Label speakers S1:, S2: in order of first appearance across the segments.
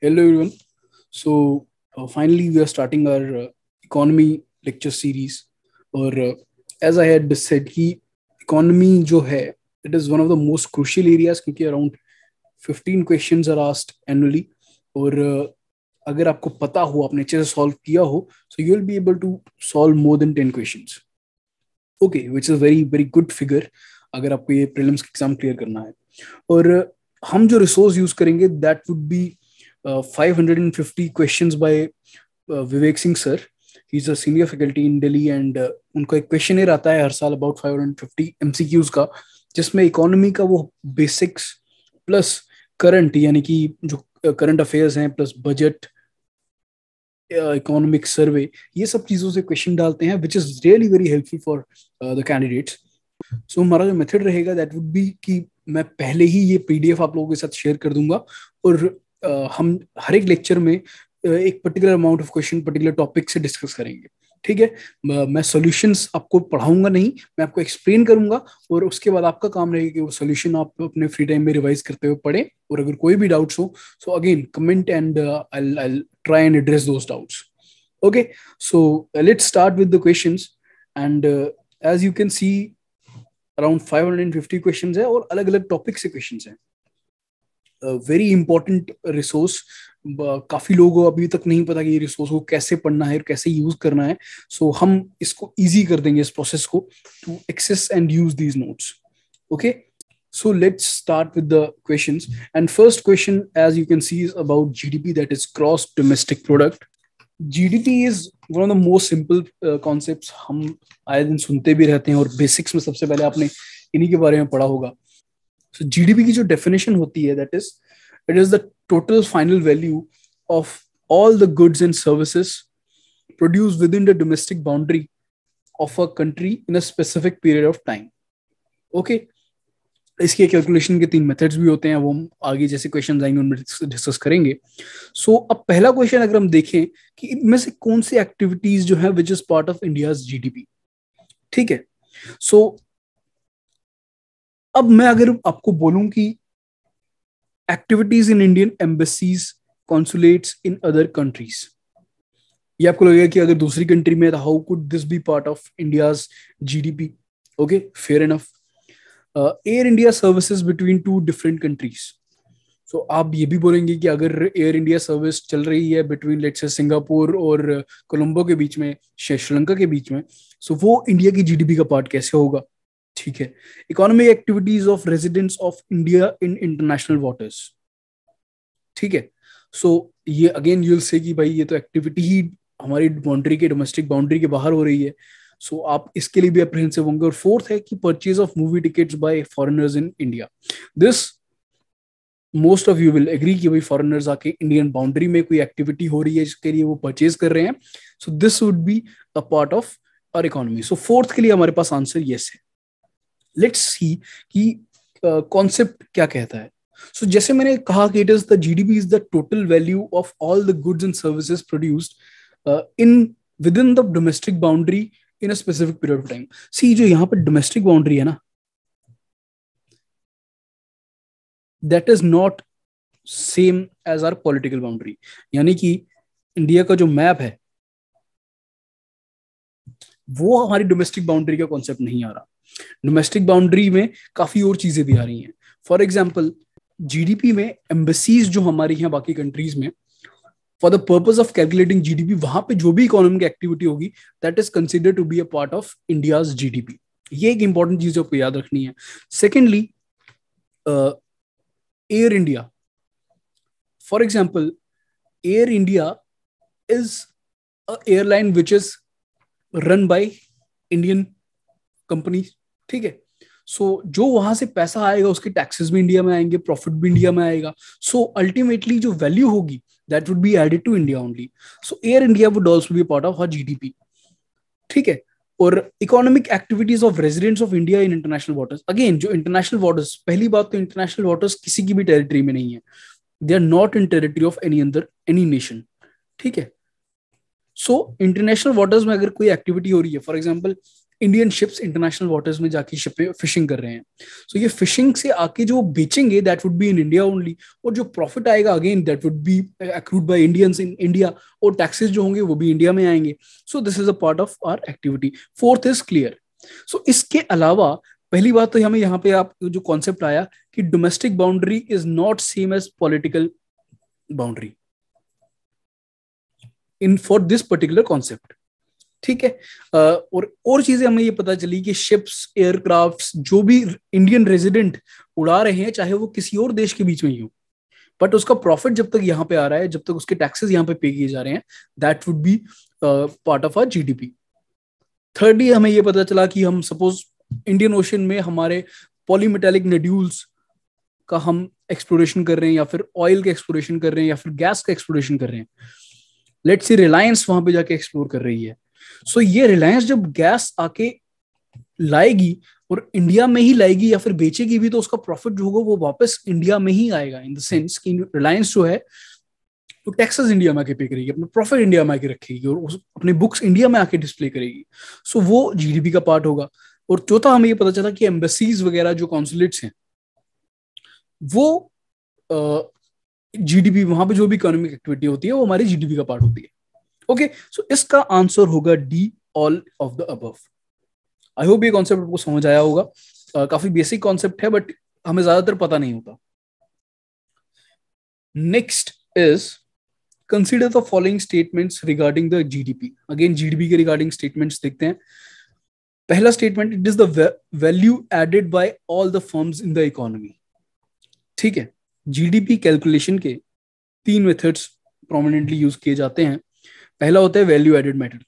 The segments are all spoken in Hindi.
S1: Hello everyone. So uh, finally, we are starting our uh, economy lecture series. Or uh, as I had said ki economy jo hai, it is one of the most crucial areas क्योंकि around 15 questions are asked annually Or uh, agar aapko pata ho, aapne अच्छे से solve kiya ho, so you will be able to solve more than 10 questions. Okay, which is very very good figure अगर आपको ये prelims एग्जाम क्लियर करना है और uh, हम जो रिसोर्स यूज करेंगे that would be 550 uh, questions by Vivek Singh sir he is a senior faculty in Delhi and उनको एक क्वेश्चन ही आता है हर साल अबाउट 550 एमसीक्यूज का जिसमें इकोनॉमी का वो बेसिक्स प्लस करंट यानी कि जो करंट uh, अफेयर्स हैं प्लस बजट इकोनॉमिक सर्वे ये सब चीज़ों से क्वेश्चन डालते हैं which is really very helpful for the candidates so हमारा जो मेथड रहेगा दैट वुड बी कि मैं पहले ही ये पीडीएफ आप लोगों के साथ शेयर कर दूंगा और हम हर एक लेक्चर में एक particular amount of question particular topic से डिस्कस करेंगे ठीक है मैं सॉल्यूशंस आपको पढ़ाऊंगा नहीं मैं आपको एक्सप्लेन करूंगा और उसके बाद आपका काम रहेगा कि वो सॉल्यूशन आप अपने फ्री टाइम में रिवाइज करते हुए पढ़ें और अगर कोई भी डाउट्स हो so again comment and I try and address those doubts okay so let's start with the questions and as you can see around 550 questions है और अलग अलग टॉपिक से क्वेश्चंस हैं वेरी इंपॉर्टेंट रिसोर्स काफी लोगों अभी तक नहीं पता कि ये रिसोर्स को कैसे पढ़ना है और कैसे यूज करना है सो so, हम इसको इजी कर देंगे इस प्रोसेस को to access and use these notes okay So let's start with the questions. And first question, as you can see, is about GDP, that is gross domestic product. GDP is one of the most simple concept हम आए दिन सुनते भी रहते हैं और बेसिक्स में सबसे पहले आपने इन्हीं के बारे में पढ़ा होगा तो जीडीपी की जो डेफिनेशन होती है that is it is the total final value of all the goods and services produce within the domestic boundary of a country in a specific period of time okay इसके कैलकुलेशन के तीन मेथड्स भी होते हैं वो हम आगे जैसे क्वेश्चन आएंगे उनमें डिस्कस करेंगे सो so, अब पहला क्वेश्चन अगर हम देखें कि इनमें से कौन सी एक्टिविटीज जो है which is part of India P ठीक है सो so, अब मैं अगर आपको बोलूं कि activities in Indian embassies consulates in other countries ये आपको लगेगा कि अगर दूसरी कंट्री में how could this be part of India G D P okay fair enough Air India services between two different countries so आप ये भी बोलेंगे कि अगर एयर इंडिया सर्विस चल रही है बिटवीन लेट्स सिंगापुर और कोलंबो के बीच में श्रीलंका के बीच में सो so वो इंडिया की जीडीपी का पार्ट कैसे होगा ठीक है economic activities of residents of India in international waters ठीक है सो ये अगेन यूल से कि भाई ये तो एक्टिविटी ही हमारी बाउंड्री के डोमेस्टिक बाउंड्री के बाहर हो रही है सो so, आप इसके लिए भी अप्रिहेंसिव होंगे और फोर्थ है कि purchase of movie tickets by foreigners in India this most of you will agree कि भाई फॉरेनर्स आके इंडियन बाउंड्री में कोई एक्टिविटी हो रही है जिसके लिए वो परचेज कर रहे हैं so this would be a part of our economy so fourth के लिए हमारे पास आंसर येस है लेट्स सी कि कॉन्सेप्ट uh, क्या कहता है सो so, जैसे मैंने कहा कि it is the GDP is the total value of all the goods and services produced in within the domestic boundary in a specific period of time see जो यहाँ पर डोमेस्टिक बाउंड्री है ना that is not same as our political boundary यानी कि इंडिया का जो मैप है वो हमारी डोमेस्टिक बाउंड्री का कॉन्सेप्ट नहीं आ रहा डोमेस्टिक बाउंड्री में काफी और चीजें भी आ रही हैं फॉर एग्जाम्पल जीडीपी में एम्बसीज जो हमारी हैं बाकी कंट्रीज में for the purpose of calculating GDP वहां पे जो भी इकोनॉमिक एक्टिविटी होगी that is consider to be a part of India GDP ये एक इंपॉर्टेंट चीज आपको याद रखनी है secondly Air India for example Air India is airline which is run by Indian companies ठीक है सो so, जो वहां से पैसा आएगा उसके टैक्सेस भी इंडिया में आएंगे प्रॉफिट भी इंडिया में आएगा सो so, अल्टीमेटली जो वैल्यू होगी that would be added to India only so Air India would also be part of हर जी ठीक है और economic activities of residents of India in international waters again जो इंटरनेशनल वाटर्स पहली बात तो इंटरनेशनल वाटर्स किसी की भी टेरिटरी में नहीं है they are not in territory of any अंदर एनी नेशन ठीक है सो इंटरनेशनल वाटर्स में अगर कोई एक्टिविटी हो रही है for example Indian ships international waters में जाके शिप फिशिंग कर रहे हैं सो so, ये फिशिंग से आके जो बेचेंगे that would be in India only और जो प्रॉफिट आएगा again that would be accrued by Indians in India और टैक्सेस जो होंगे वो भी इंडिया में आएंगे so this is a part of our activity fourth is clear so इसके अलावा पहली बात तो हमें यहाँ पे आप जो कॉन्सेप्ट आया कि domestic boundary is not same as political boundary in for this particular concept ठीक है और और चीजें हमें ये पता चली कि शिप्स एयरक्राफ्ट जो भी इंडियन रेजिडेंट उड़ा रहे हैं चाहे वो किसी और देश के बीच में ही हो बट उसका प्रॉफिट जब तक यहाँ पे आ रहा है जब तक उसके टैक्सेस यहाँ पे पे किए जा रहे हैं that would be part of our G thirdly हमें ये पता चला कि हम सपोज इंडियन ओशन में हमारे पॉलीमेटेलिक नेड्यूल्स का हम एक्सप्लोरेशन कर रहे हैं या फिर ऑयल का एक्सप्लोरेशन कर रहे हैं या फिर गैस का एक्सप्लोरेशन कर रहे हैं लेट्स सी रिलायंस वहां पे जाके एक्सप्लोर कर रही है सो ये रिलायंस जब गैस आके लाएगी और इंडिया में ही लाएगी या फिर बेचेगी भी तो उसका प्रॉफिट जो होगा वो वापस इंडिया में ही आएगा इन द सेंस कि रिलायंस जो है तो टैक्सेस इंडिया में आके पे करेगी अपना प्रॉफिट इंडिया में आके रखेगी और अपने बुक्स इंडिया में आके डिस्प्ले करेगी सो वो जीडीपी का पार्ट होगा और चौथा हमें ये पता चला कि एम्बेसीज वगैरह जो कॉन्सुलेट्स हैं वो जीडीपी वहां पे जो भी इकोनॉमिक एक्टिविटी होती है वो हमारी जीडीपी का पार्ट होती है ओके सो इसका आंसर होगा डी ऑल ऑफ द अब आई होप ये कॉन्सेप्ट आपको समझ आया होगा uh, काफी बेसिक कॉन्सेप्ट है बट हमें ज्यादातर पता नहीं होता next is consider the following statements regarding the GDP again GDP के रिगार्डिंग स्टेटमेंट्स देखते हैं पहला statement it is the value added by all the firms in the economy ठीक है जीडीपी कैलकुलेशन के तीन मेथड्स प्रोमिनेंटली यूज किए जाते हैं पहला होता है वैल्यू एडेड मेथड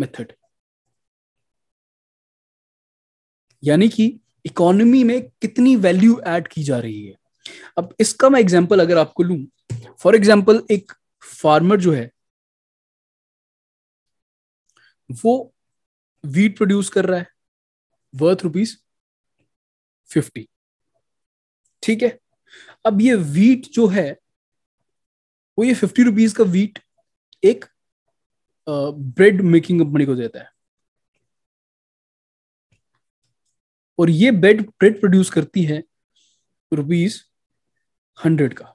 S1: मेथड यानी कि इकोनॉमी में कितनी वैल्यू ऐड की जा रही है अब इसका मैं एग्जांपल अगर आपको लू फॉर एग्जांपल एक फार्मर जो है वो वीट प्रोड्यूस कर रहा है वर्थ रुपीज फिफ्टी ठीक है अब ये वीट जो है वो ये फिफ्टी रुपीज का वीट एक ब्रेड मेकिंग कंपनी को देता है और ये ब्रेड ब्रेड प्रोड्यूस करती है रुपीज हंड्रेड का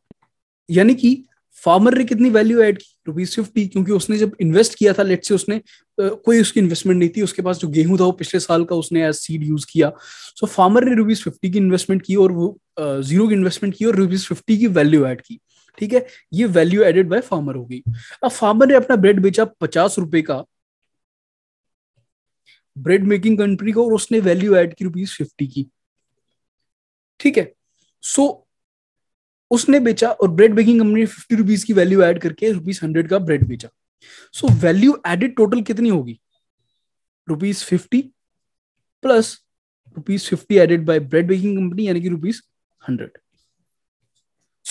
S1: यानी कि फार्मर ने कितनी वैल्यू ऐड की रुपीज फिफ्टी क्योंकि उसने जब इन्वेस्ट किया था लेट से उसने कोई उसकी इन्वेस्टमेंट नहीं थी उसके पास जो गेहूं था वो पिछले साल का उसने एज सीड यूज किया सो so, फार्मर ने रुपीज फिफ्टी की इन्वेस्टमेंट की और वो जीरो की इन्वेस्टमेंट की और रुपीज फिफ्टी की वैल्यू एड की ठीक है ये वैल्यू एडेड बाय फार्मर होगी अब फार्मर ने अपना ब्रेड बेचा पचास रुपए का ब्रेड मेकिंग कंपनी को और उसने वैल्यू एड की रुपीज फिफ्टी की ठीक है सो so, उसने बेचा और ब्रेड बेकिंग कंपनी ने फिफ्टी रुपीज की वैल्यू एड करके रुपीज हंड्रेड का ब्रेड बेचा सो वैल्यू एडेड टोटल कितनी होगी rupees fifty plus rupees fifty added by bread baking company यानी कि rupees hundred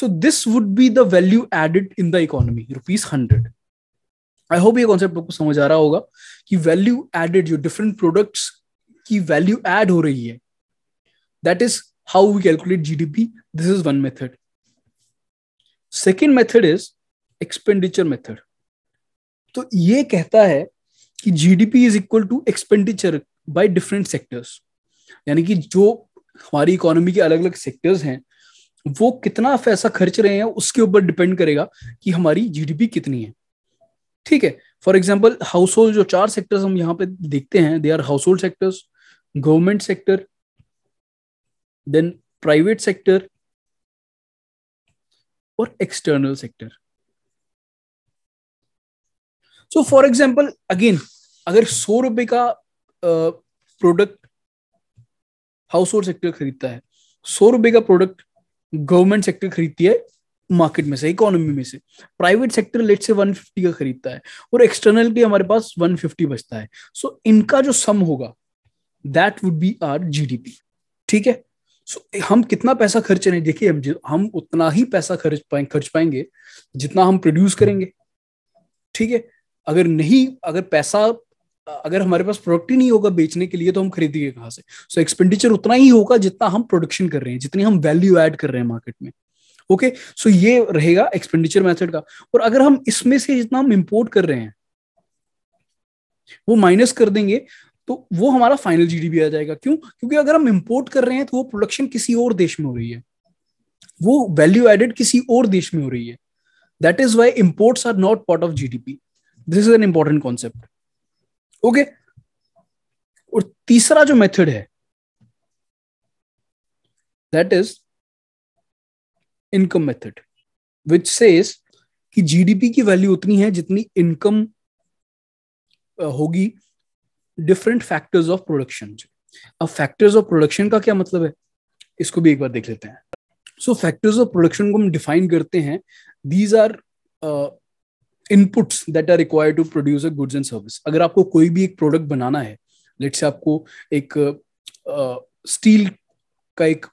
S1: so this would be the value added in the economy rupees 100 I hope ये कॉन्सेप्ट आपको समझ आ रहा होगा कि वैल्यू एडेड जो डिफरेंट प्रोडक्ट्स की वैल्यू एड हो रही है that is how we calculate GDP this is one method second method is expenditure method तो ये कहता है कि GDP is equal to expenditure by different sectors यानी कि जो हमारी इकोनॉमी के अलग अलग सेक्टर्स हैं वो कितना पैसा खर्च रहे हैं उसके ऊपर डिपेंड करेगा कि हमारी जीडीपी कितनी है ठीक है फॉर एग्जाम्पल हाउस होल्ड जो चार सेक्टर्स हम यहाँ पे देखते हैं they are household sectors government sector then private sector और external sector so for example again अगर सौ रुपए का प्रोडक्ट हाउस होल्ड सेक्टर खरीदता है सौ रुपए का प्रोडक्ट गवर्नमेंट सेक्टर खरीदती है मार्केट में से इकोनॉमी में से प्राइवेट सेक्टर लेट से 150 का खरीदता है और एक्सटर्नल भी हमारे पास 150 बचता है सो so, इनका जो सम होगा that would be our GDP ठीक है सो so, हम कितना पैसा खर्च नहीं देखिए हम उतना ही पैसा खर्च पाएंगे खर्च पाएंगे जितना हम प्रोड्यूस करेंगे ठीक है अगर नहीं अगर पैसा अगर हमारे पास प्रोडक्ट ही नहीं होगा बेचने के लिए तो हम खरीदेंगे कहा से सो so, एक्सपेंडिचर उतना ही होगा जितना हम प्रोडक्शन कर रहे हैं जितनी हम वैल्यू एड कर रहे हैं मार्केट में ओके okay? सो so, ये रहेगा एक्सपेंडिचर मेथड का और अगर हम इसमें से जितना हम इम्पोर्ट कर रहे हैं वो माइनस कर देंगे तो वो हमारा फाइनल जीडीपी आ जाएगा क्यों क्योंकि अगर हम इम्पोर्ट कर रहे हैं तो वो प्रोडक्शन किसी और देश में हो रही है वो वैल्यू एडेड किसी और देश में हो रही है that is why imports are not part of GDP this is an important concept okay और तीसरा जो मेथड है that is income method which says कि जीडीपी की वैल्यू उतनी है जितनी इनकम होगी डिफरेंट फैक्टर्स ऑफ प्रोडक्शन अब फैक्टर्स ऑफ प्रोडक्शन का क्या मतलब है इसको भी एक बार देख लेते हैं सो फैक्टर्स ऑफ प्रोडक्शन को हम डिफाइन करते हैं these are inputs that are required to produce a goods and service अगर आपको कोई भी एक प्रोडक्ट बनाना है लेट्स से आपको एक स्टील uh, का एक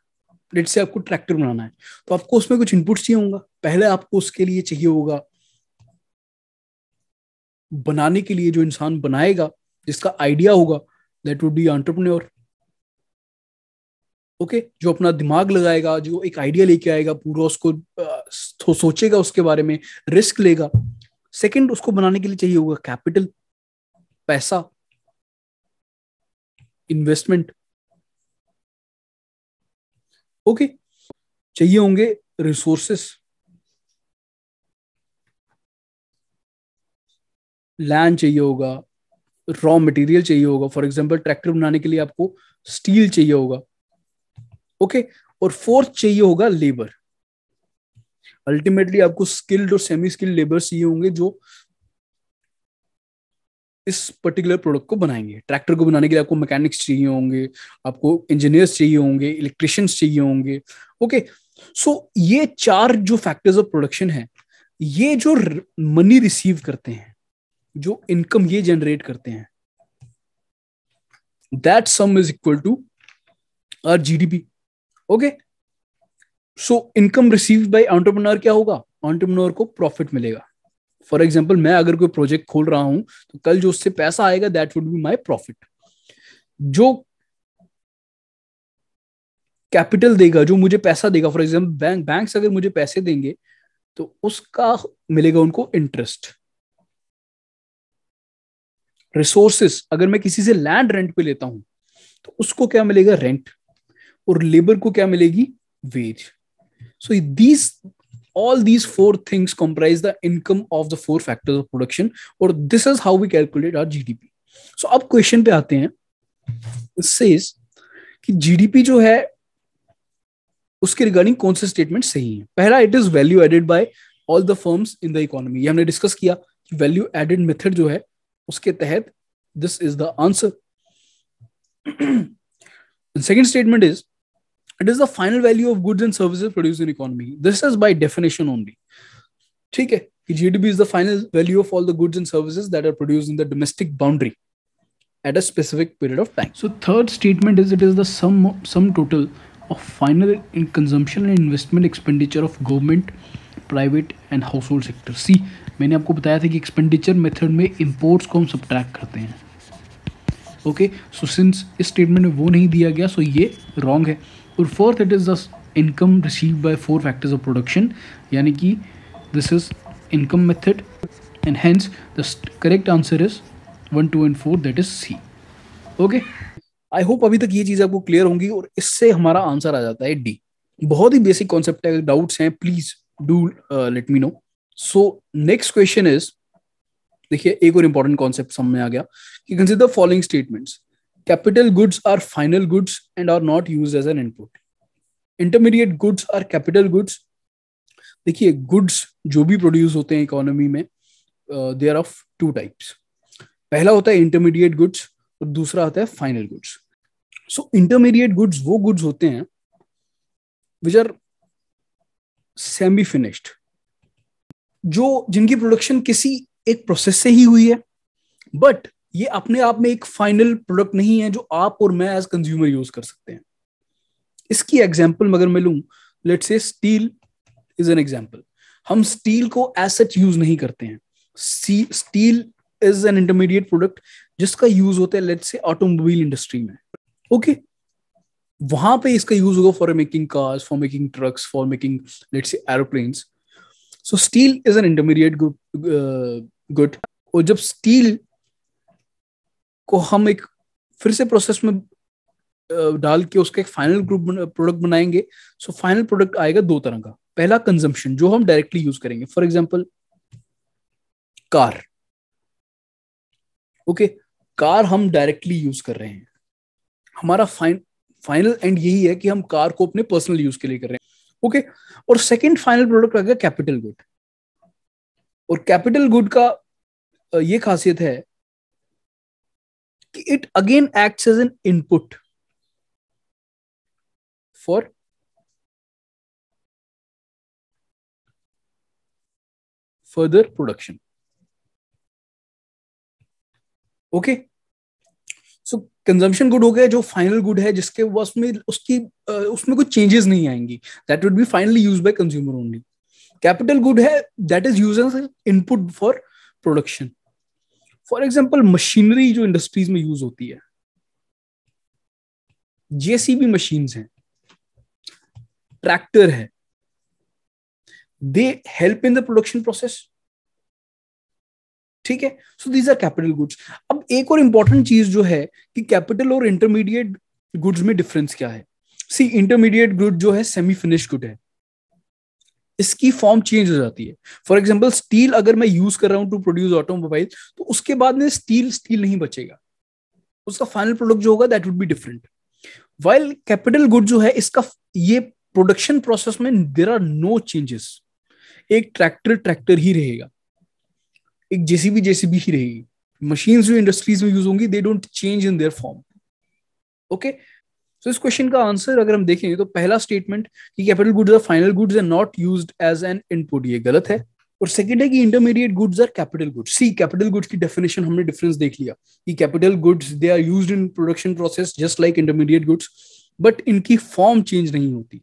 S1: लेट से आपको ट्रैक्टर बनाना है तो आपको उसमें कुछ इनपुट्स चाहिए होगा पहले आपको उसके लिए चाहिए होगा बनाने के लिए जो इंसान बनाएगा जिसका आइडिया होगा that would be entrepreneur okay जो अपना दिमाग लगाएगा जो एक आइडिया लेके आएगा पूरा उसको सोचेगा उसके बारे में रिस्क लेगा सेकंड उसको बनाने के लिए चाहिए होगा कैपिटल पैसा इन्वेस्टमेंट ओके चाहिए होंगे रिसोर्सेस लैंड चाहिए होगा रॉ मटेरियल चाहिए होगा फॉर एग्जांपल ट्रैक्टर बनाने के लिए आपको स्टील चाहिए होगा ओके okay? और फोर्थ चाहिए होगा लेबर अल्टीमेटली आपको स्किल्ड और सेमी स्किल्ड लेबर्स ये होंगे जो इस पर्टिकुलर प्रोडक्ट को बनाएंगे ट्रैक्टर को बनाने के लिए आपको मैकेनिक्स चाहिए होंगे आपको इंजीनियर्स चाहिए होंगे इलेक्ट्रिशियंस चाहिए होंगे ओके सो ये चार जो फैक्टर्स ऑफ प्रोडक्शन है ये जो मनी रिसीव करते हैं जो इनकम ये जनरेट करते हैं that sum is equal to our GDP okay so income receive by entrepreneur क्या होगा ऑन्टरप्रनर को प्रॉफिट मिलेगा फॉर एग्जाम्पल मैं अगर कोई प्रोजेक्ट खोल रहा हूं तो कल जो उससे पैसा आएगा that would be my profit जो कैपिटल देगा जो मुझे पैसा देगा फॉर एग्जाम्पल बैंक बैंक अगर मुझे पैसे देंगे तो उसका मिलेगा उनको इंटरेस्ट रिसोर्सेस अगर मैं किसी से लैंड रेंट पे लेता हूं तो उसको क्या मिलेगा रेंट और लेबर को क्या मिलेगी wage so these all these four things comprise the income of the four factors of production or this is how we calculate our gdp so अब क्वेश्चन पे आते हैं says कि जीडीपी जो है उसके रिगार्डिंग कौन से स्टेटमेंट सही है पहला it is value added by all the firms in the economy ये हमने डिस्कस किया कि वैल्यू एडेड मेथड जो है उसके तहत this is the answer second statement is it is the final value of goods and service produce in economy this is by definition only ठीक है कि GDP is the final value of all the goods and services that are produce in the domestic boundary at a specific period of time so third statement is it is the total of final in consumption and investment expenditure of government private and household sector see मैंने आपको बताया था कि एक्सपेंडिचर मेथड में इम्पोर्ट्स को हम सब ट्रैक करते हैं ओके सो सिंस इस स्टेटमेंट में वो नहीं दिया गया सो so ये रॉन्ग है और fourth it is the income receive by four factors of production यानी कि this is income method and hence the correct answer is one two and four that is C okay I hope अभी तक ये चीज़ आपको क्लियर होंगी और इससे हमारा आंसर आ जाता है डी बहुत ही बेसिक कॉन्सेप्ट है डाउट्स हैं please do let me know so next question is देखिए एक और इंपॉर्टेंट कॉन्सेप्ट समझ में आ गया कि consider following statements Capital goods are final goods and are not used as an input. Intermediate goods are capital goods देखिए गुड्स जो भी प्रोड्यूस होते हैं इकोनॉमी में देर ऑफ टू टाइप्स पहला होता है इंटरमीडिएट गुड्स और दूसरा होता है final goods so intermediate goods वो गुड्स होते हैं विच आर सेमी फिनिश्ड जो जिनकी प्रोडक्शन किसी एक प्रोसेस से ही हुई है बट ये अपने आप में एक फाइनल प्रोडक्ट नहीं है जो आप और मैं एज कंज्यूमर यूज कर सकते हैं इसकी एग्जाम्पल अगर मैं लू let say steel is an example हम स्टील को एसेट यूज नहीं करते हैं steel is an intermediate product जिसका यूज होता है लेट से ऑटोमोबाइल इंडस्ट्री में ओके वहां पे इसका यूज होगा for making cars for making trucks for making let say aeroplanes so steel is an intermediate good और जब स्टील को हम एक फिर से प्रोसेस में डाल के उसका एक फाइनल ग्रुप प्रोडक्ट बनाएंगे सो फाइनल प्रोडक्ट आएगा दो तरह का पहला कंजम्पशन जो हम डायरेक्टली यूज करेंगे for example car okay car हम डायरेक्टली यूज कर रहे हैं हमारा फाइन फाइनल एंड यही है कि हम कार को अपने पर्सनल यूज के लिए कर रहे हैं ओके और सेकंड फाइनल प्रोडक्ट आ गया कैपिटल गुड और कैपिटल गुड का ये खासियत है it again act as an input for further production okay so so, consumption good हो गया जो फाइनल गुड है जिसके बस उसमें उसकी उसमें कुछ चेंजेस नहीं आएंगी that would be finally use by consumer only capital good है that is use as input for production for example machinery जो इंडस्ट्रीज में यूज होती है जेसीबी मशीन e है ट्रैक्टर है they help in the production process ठीक है so these are capital goods अब एक और इंपॉर्टेंट चीज जो है कि कैपिटल और इंटरमीडिएट गुड्स में डिफरेंस क्या है सी इंटरमीडिएट गुड जो है सेमी फिनिश गुड है इसकी फॉर्म चेंज हो जाती है फॉर एग्जाम्पल स्टील अगर मैं यूज कर रहा हूं टू प्रोड्यूस ऑटोमोबाइल तो उसके बाद में स्टील स्टील नहीं बचेगा उसका फाइनल प्रोडक्ट जो होगा that would be different while capital good जो है इसका ये प्रोडक्शन प्रोसेस में देर आर नो चेंजेस एक ट्रैक्टर ट्रैक्टर ही रहेगा एक जेसीबी जेसीबी ही रहेगी मशीन जो इंडस्ट्रीज में यूज होंगी they don't change in their form okay okay? So इस क्वेश्चन का आंसर अगर हम देखेंगे तो पहला स्टेटमेंट कि capital goods are final goods are not use as an input ये गलत है और सेकंड है कि intermediate goods are capital goods see capital goods की डेफिनेशन हमने डिफरेंस देख लिया कि capital goods they are use in production process just like intermediate goods but इनकी फॉर्म चेंज नहीं होती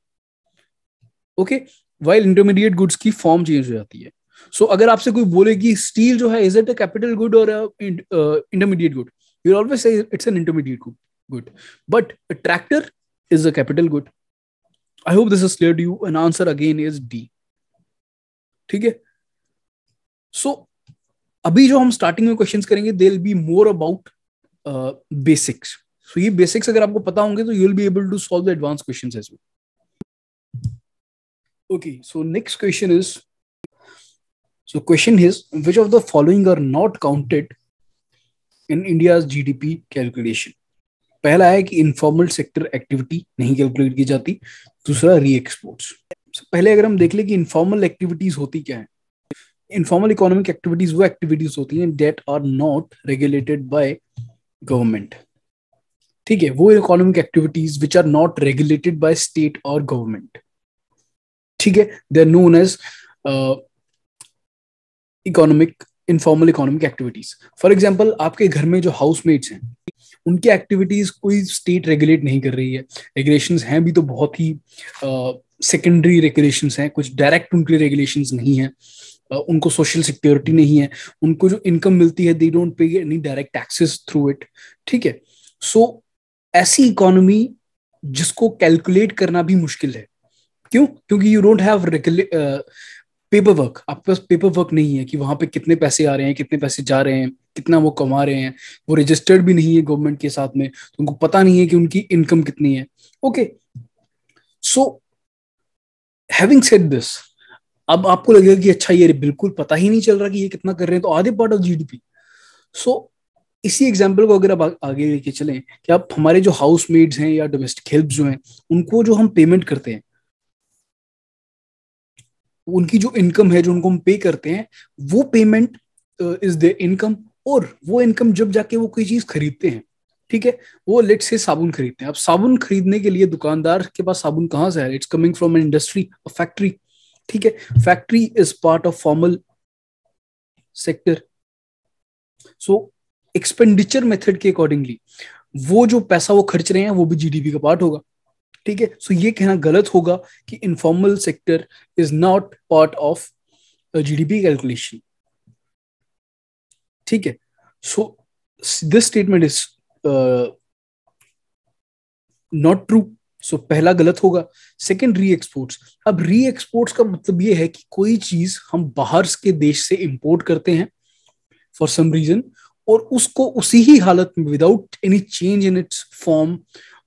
S1: ओके वाइल इंटरमीडिएट गुड्स की फॉर्म चेंज हो जाती है सो so, अगर आपसे कोई बोले कि स्टील जो है is it a capital good और intermediate good you always it's an intermediate good good but a tractor is a capital good i hope this has cleared you And answer again is d okay so abhi jo hum starting mein questions karenge they will be more about uh, basics so ye basics agar aapko pata honge to you will be able to solve the advanced questions as well okay so next question is so question is which of the following are not counted in india's gdp calculation पहला है कि इनफॉर्मल सेक्टर एक्टिविटी नहीं कैलकुलेट की जाती दूसरा री एक्सपोर्ट्स पहले अगर हम देख ले कि इनफॉर्मल एक्टिविटीज होती क्या है इनफॉर्मल इकोनॉमिक एक्टिविटीज वो एक्टिविटीज होती हैं that are not regulated by government ठीक है वो economic activities which are not regulated by state और गवर्नमेंट ठीक है they are known as economic informal economic activities for example आपके घर में जो हाउसमेट्स हैं उनकी एक्टिविटीज कोई स्टेट रेगुलेट नहीं कर रही है रेगुलेशन हैं भी तो बहुत ही सेकेंडरी रेगुलेशन हैं कुछ डायरेक्ट उनके लिए रेगुलेशन नहीं है uh, उनको सोशल सिक्योरिटी नहीं है उनको जो इनकम मिलती है they don't pay any direct taxes through it ठीक है सो so, ऐसी इकोनॉमी जिसको कैलकुलेट करना भी मुश्किल है क्यों क्योंकि you don't have paper work आपके पास पेपर वर्क नहीं है कि वहां पे कितने पैसे आ रहे हैं कितने पैसे जा रहे हैं कितना वो कमा रहे हैं वो रजिस्टर्ड भी नहीं है गवर्नमेंट के साथ में तो उनको पता नहीं है कि उनकी इनकम कितनी है okay so having said this अब आपको लगेगा कि अच्छा ये बिल्कुल पता ही नहीं चल रहा कि ये कितना कर रहे हैं तो आधे पार्ट ऑफ जीडीपी सो इसी एग्जाम्पल को अगर आप आगे लेके चलें कि आप हमारे जो हाउस मेड्स हैं या डोमेस्टिक हेल्प जो हैं उनको जो हम पेमेंट करते हैं उनकी जो इनकम है जो उनको हम पे करते हैं वो पेमेंट इज द इनकम और वो इनकम जब जाके वो कोई चीज खरीदते हैं ठीक है वो लेट से साबुन खरीदते हैं अब साबुन खरीदने के लिए दुकानदार के पास साबुन कहाँ से है it's coming from an industry factory ठीक है factory is part of formal sector so expenditure method के अकॉर्डिंगली वो जो पैसा वो खर्च रहे हैं वो भी जीडीपी का पार्ट होगा ठीक है सो ये कहना गलत होगा कि informal sector is not part of GDP calculation ठीक है so this statement is not true so पहला गलत होगा सेकेंड री एक्सपोर्ट अब री एक्सपोर्ट का मतलब ये है कि कोई चीज हम बाहर के देश से इंपोर्ट करते हैं फॉर सम रीजन और उसको उसी ही हालत में without any change in its form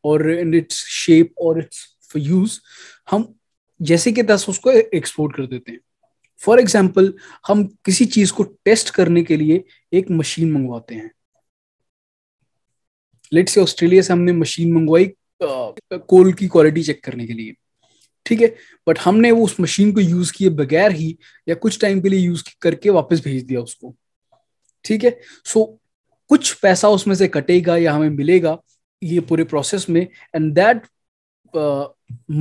S1: और इन इट्स शेप और इट्स फॉर यूज हम जैसे के दस उसको एक्सपोर्ट कर देते हैं फॉर एग्जाम्पल हम किसी चीज को टेस्ट करने के लिए एक मशीन मंगवाते हैं लेट से ऑस्ट्रेलिया से हमने मशीन मंगवाई कोल की क्वालिटी चेक करने के लिए ठीक है बट हमने वो उस मशीन को यूज किए बगैर ही या कुछ टाइम के लिए यूज करके वापस भेज दिया उसको ठीक है सो so, कुछ पैसा उसमें से कटेगा या हमें मिलेगा ये पूरे प्रोसेस में and that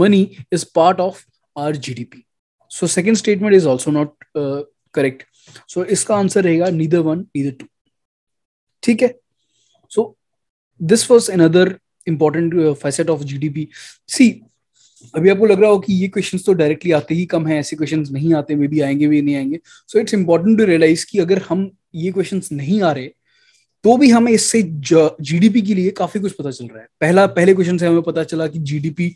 S1: money is part of our GDP so second statement is also not correct so इसका आंसर रहेगा नीदर वन नीदर टू ठीक है so this was another important facet of GDP see अभी आपको लग रहा हो कि ये क्वेश्चंस तो डायरेक्टली आते ही कम है ऐसे क्वेश्चंस नहीं आते मे भी आएंगे भी नहीं आएंगे so it's important to realise कि अगर हम ये क्वेश्चंस नहीं आ रहे तो भी हमें इससे जीडीपी के लिए काफी कुछ पता चल रहा है पहला पहले क्वेश्चन से हमें पता चला कि जीडीपी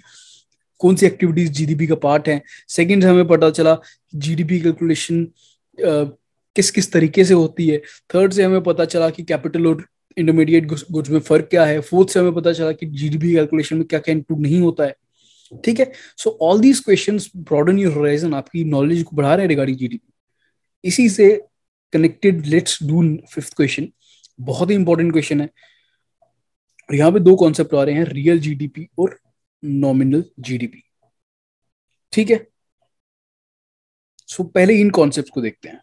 S1: कौन सी एक्टिविटीज जीडीपी का पार्ट है सेकेंड से हमें पता चला जीडीपी कैलकुलेशन किस किस तरीके से होती है थर्ड से हमें पता चला कि कैपिटल और इंटरमीडिएट गुड्स में फर्क क्या है फोर्थ से हमें पता चला कि जीडीपी कैलकुलेशन में क्या क्या इंक्लूड नहीं होता है ठीक है so all these question broaden your horizon आपकी नॉलेज को बढ़ा रहे हैं रिगार्डिंग जीडीपी इसी से connected let's do fifth question बहुत ही इंपॉर्टेंट क्वेश्चन है और यहाँ पे दो कॉन्सेप्ट आ रहे हैं रियल जीडीपी और नॉमिनल जीडीपी ठीक है सो so, पहले इन कॉन्सेप्ट को देखते हैं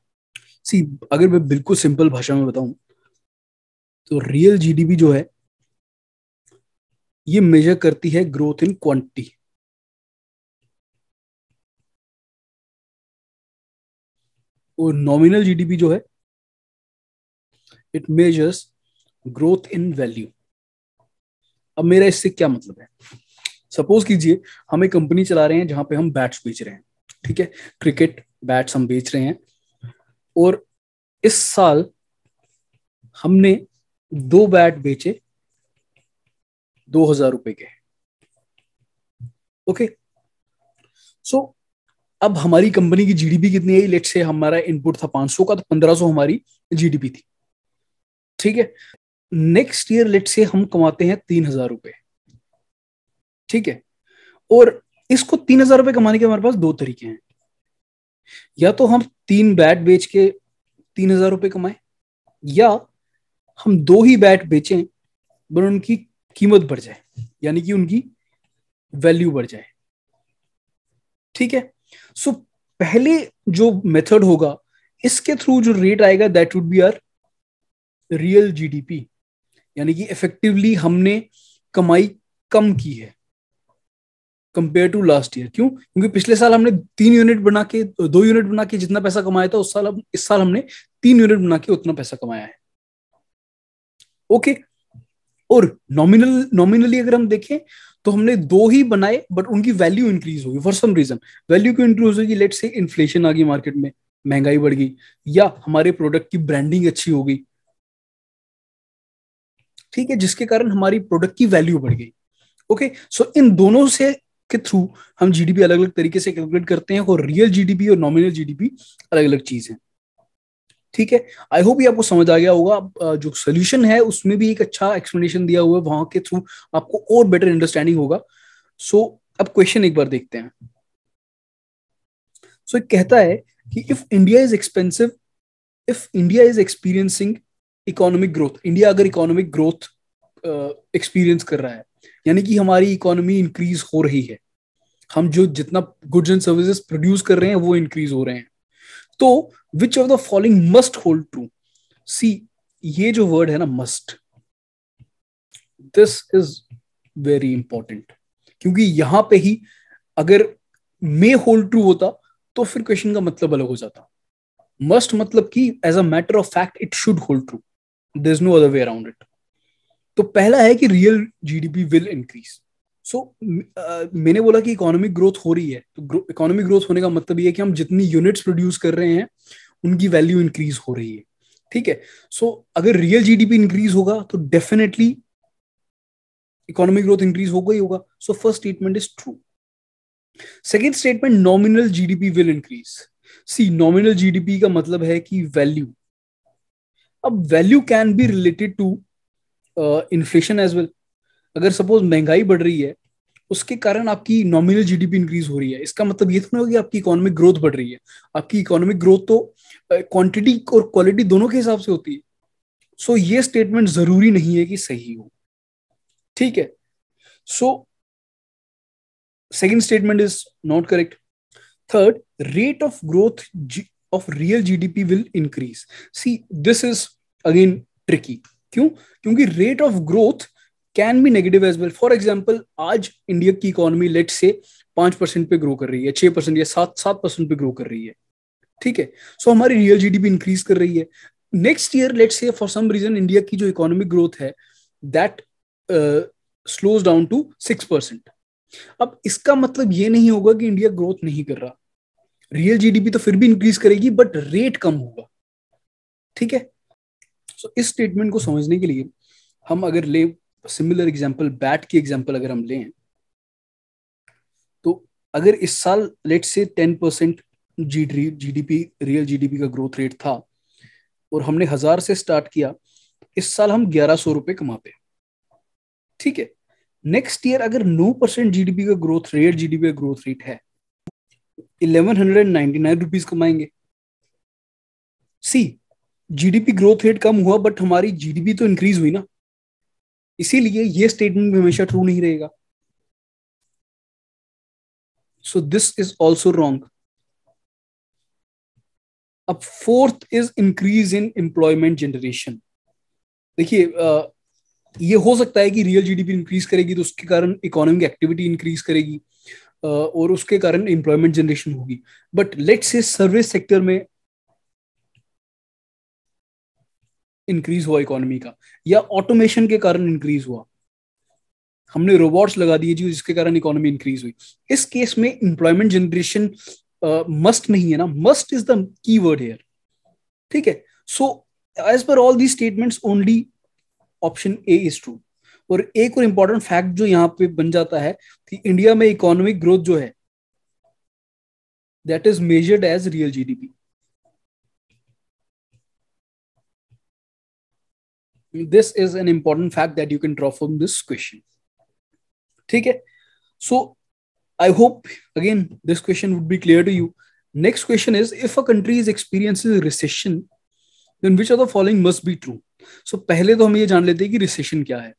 S1: सी अगर मैं बिल्कुल सिंपल भाषा में बताऊं तो रियल जीडीपी जो है ये मेजर करती है ग्रोथ इन क्वांटिटी और नॉमिनल जीडीपी जो है it measures growth in value अब मेरा इससे क्या मतलब है सपोज कीजिए हम एक कंपनी चला रहे हैं जहां पे हम बैट्स बेच रहे हैं ठीक है क्रिकेट बैट्स हम बेच रहे हैं और इस साल हमने दो बैट बेचे दो हजार रुपए के ओके सो so, अब हमारी कंपनी की जीडीपी कितनी है लेट से हमारा इनपुट था 500 का तो 1500 हमारी जीडीपी थी ठीक है नेक्स्ट ईयर लेट से हम कमाते हैं तीन हजार रुपए ठीक है और इसको तीन हजार रुपए कमाने के हमारे पास दो तरीके हैं या तो हम तीन बैट बेच के तीन हजार रुपए कमाए या हम दो ही बैट बेचें पर उनकी कीमत बढ़ जाए यानी कि उनकी वैल्यू बढ़ जाए ठीक है सो so, पहले जो मेथड होगा इसके थ्रू जो रेट आएगा that would be our real GDP यानी कि इफेक्टिवली हमने कमाई कम की है कंपेयर टू लास्ट ईयर क्यों क्योंकि पिछले साल हमने तीन यूनिट बना के दो यूनिट बना के जितना पैसा कमाया था उस साल हम इस साल हमने तीन यूनिट बना के उतना पैसा कमाया है ओके okay. और नॉमिनल नॉमिनली अगर हम देखें तो हमने दो ही बनाए बट उनकी वैल्यू इंक्रीज होगी फॉर सम रीजन वैल्यू क्यों इंक्रीज होगी लेट से इन्फ्लेशन आ गई मार्केट में महंगाई बढ़ गई या हमारे प्रोडक्ट की ब्रांडिंग अच्छी होगी ठीक है जिसके कारण हमारी प्रोडक्ट की वैल्यू बढ़ गई ओके सो इन दोनों से के थ्रू हम जीडीपी अलग अलग तरीके से कैलकुलेट करते हैं और रियल जीडीपी और नॉमिनल जीडीपी अलग अलग चीज है ठीक है आई होप ये आपको समझ आ गया होगा जो सोल्यूशन है उसमें भी एक अच्छा एक्सप्लेनेशन दिया हुआ है वहां के थ्रू आपको और बेटर अंडरस्टैंडिंग होगा सो so, अब क्वेश्चन एक बार देखते हैं सो so, कहता है कि if India is expensive if India is experiencing economic growth India अगर इकोनॉमिक ग्रोथ एक्सपीरियंस कर रहा है यानी कि हमारी इकोनॉमी इंक्रीज हो रही है हम जो जितना गुड्स एंड सर्विसेज प्रोड्यूस कर रहे हैं वो इंक्रीज हो रहे हैं तो which of the following must hold true see ये जो वर्ड है ना must this is very important क्योंकि यहां पे ही अगर मे होल्ड ट्रू होता तो फिर क्वेश्चन का मतलब अलग हो जाता मस्ट मतलब कि as a matter of fact it should hold true there is no other way around it तो पहला है कि real GDP will increase so मैंने बोला कि इकोनॉमिक ग्रोथ हो रही है तो इकोनॉमिक ग्रोथ होने का मतलब ये है कि हम जितनी यूनिट्स प्रोड्यूस कर रहे हैं उनकी वैल्यू इंक्रीज हो रही है ठीक है सो so, अगर रियल जीडीपी इंक्रीज होगा तो डेफिनेटली इकोनॉमिक ग्रोथ इंक्रीज होगा ही होगा so first statement is true second statement nominal GDP will increase see nominal GDP का मतलब है कि वैल्यू अब value can be related to inflation as well अगर सपोज महंगाई बढ़ रही है उसके कारण आपकी नॉमिनल जीडीपी इंक्रीज हो रही है इसका मतलब ये थोड़ा होगा कि आपकी इकोनॉमिक ग्रोथ बढ़ रही है आपकी इकोनॉमिक ग्रोथ तो क्वांटिटी uh, और क्वालिटी दोनों के हिसाब से होती है सो so, ये स्टेटमेंट जरूरी नहीं है कि सही हो ठीक है so second statement is not correct third rate of growth of real GDP will increase. See, this is again tricky. क्यों क्योंकि rate of growth can be negative as well. For example, आज इंडिया की इकोनॉमी लेट से पांच परसेंट पे ग्रो कर रही है छह परसेंट या सात सात परसेंट पे ग्रो कर रही है ठीक है सो so, हमारी रियल जीडीपी इंक्रीज कर रही है next year let say for some reason India की जो इकोनॉमिक ग्रोथ है that slows down to six percent अब इसका मतलब ये नहीं होगा कि इंडिया ग्रोथ नहीं कर रहा रियल जीडीपी तो फिर भी इंक्रीज करेगी बट रेट कम होगा ठीक है सो so, इस स्टेटमेंट को समझने के लिए हम अगर ले सिमिलर एग्जाम्पल बैट की एग्जाम्पल अगर हम लें तो अगर इस साल let say ten percent G GDP real GDP का ग्रोथ रेट था और हमने हजार से स्टार्ट किया इस साल हम ग्यारह सौ रुपए कमाते ठीक है नेक्स्ट ईयर अगर नौ परसेंट जीडीपी का ग्रोथ रेट जीडीपी का ग्रोथ रेट है eleven hundred ninety nine rupees कमाएंगे सी जीडीपी ग्रोथ रेट कम हुआ बट हमारी जीडीपी तो इंक्रीज हुई ना इसीलिए ये स्टेटमेंट भी हमेशा ट्रू नहीं रहेगा so this is also wrong अब fourth is increase in employment generation देखिए ये हो सकता है कि रियल जीडीपी इंक्रीज करेगी तो उसके कारण इकोनॉमिक एक्टिविटी इंक्रीज करेगी और उसके कारण एम्प्लॉयमेंट जनरेशन होगी but let's say service sector में इंक्रीज हुआ इकोनॉमी का या ऑटोमेशन के कारण इंक्रीज हुआ हमने रोबोट्स लगा दिए जी जिसके कारण इकोनॉमी इंक्रीज हुई इस केस में इंप्लॉयमेंट जनरेशन मस्ट नहीं है ना must is the key word here ठीक है so as per all the statements only option A is true और एक और इम्पोर्टेंट फैक्ट जो यहाँ पे बन जाता है कि इंडिया में इकोनॉमिक ग्रोथ जो है that is measured as real GDP this is an important fact that you can draw from this question ठीक है so i hope again this question would be clear to you next question is if a country is experiencing recession then which of the following must be true so पहले तो हम ये जान लेते हैं कि रिसेशन क्या है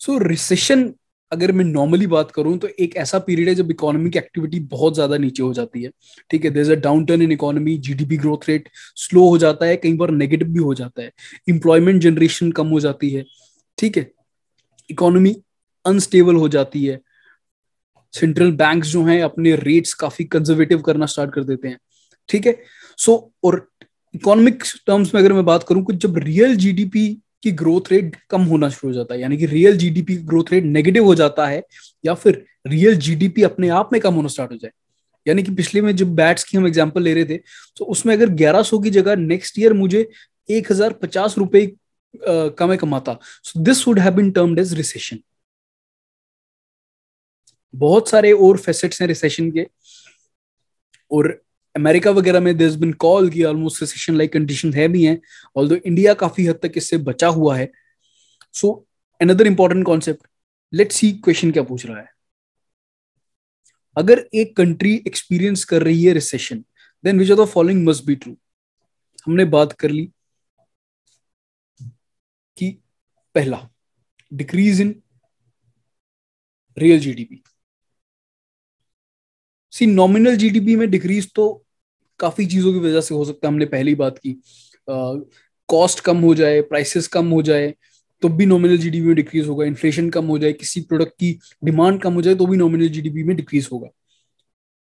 S1: सो so, रिसेशन अगर मैं नॉर्मली बात करूं तो एक ऐसा पीरियड है जब इकोनॉमी की एक्टिविटी बहुत ज्यादा नीचे हो जाती है ठीक है there a downturn in economy GDP growth rate slow हो जाता है कई बार नेगेटिव भी हो जाता है इंप्लॉयमेंट जनरेशन कम हो जाती है ठीक है इकोनॉमी अनस्टेबल हो जाती है सेंट्रल बैंक जो हैं अपने रेट्स काफी कंजर्वेटिव करना स्टार्ट कर देते हैं ठीक है सो so, और इकोनॉमिक टर्म्स में अगर मैं बात करूं कि जब रियल जीडीपी की ग्रोथ रेट कम होना शुरू हो जाता है यानी कि real GDP growth rate negative हो जाता है या फिर रियल जीडीपी अपने आप में कम होना स्टार्ट हो जाए यानी कि पिछले में जब बैट्स की हम एग्जाम्पल ले रहे थे तो उसमें अगर ग्यारह की जगह नेक्स्ट ईयर मुझे एक हजार पचास रुपए कमाता so this would have been termed as recession बहुत सारे और फेसेट्स हैं रिसेशन के और अमेरिका वगैरह में दिस बिन कॉल की ऑलमोस्ट रिसेशन लाइक कंडीशन है भी हैं ऑल इंडिया काफी हद तक इससे बचा हुआ है so another important concept let see question क्या पूछ रहा है अगर एक कंट्री एक्सपीरियंस कर रही है recession then which are the following must be true हमने बात कर ली कि पहला decrease in real GDP see nominal GDP में डिक्रीज तो काफ़ी चीज़ों की वजह से हो सकता है हमने पहली बात की कॉस्ट कम हो जाए प्राइसेस कम हो जाए तो भी नॉमिनल जीडीपी में डिक्रीज होगा इन्फ्लेशन कम हो जाए किसी प्रोडक्ट की डिमांड कम हो जाए तो भी नॉमिनल जीडीपी में डिक्रीज होगा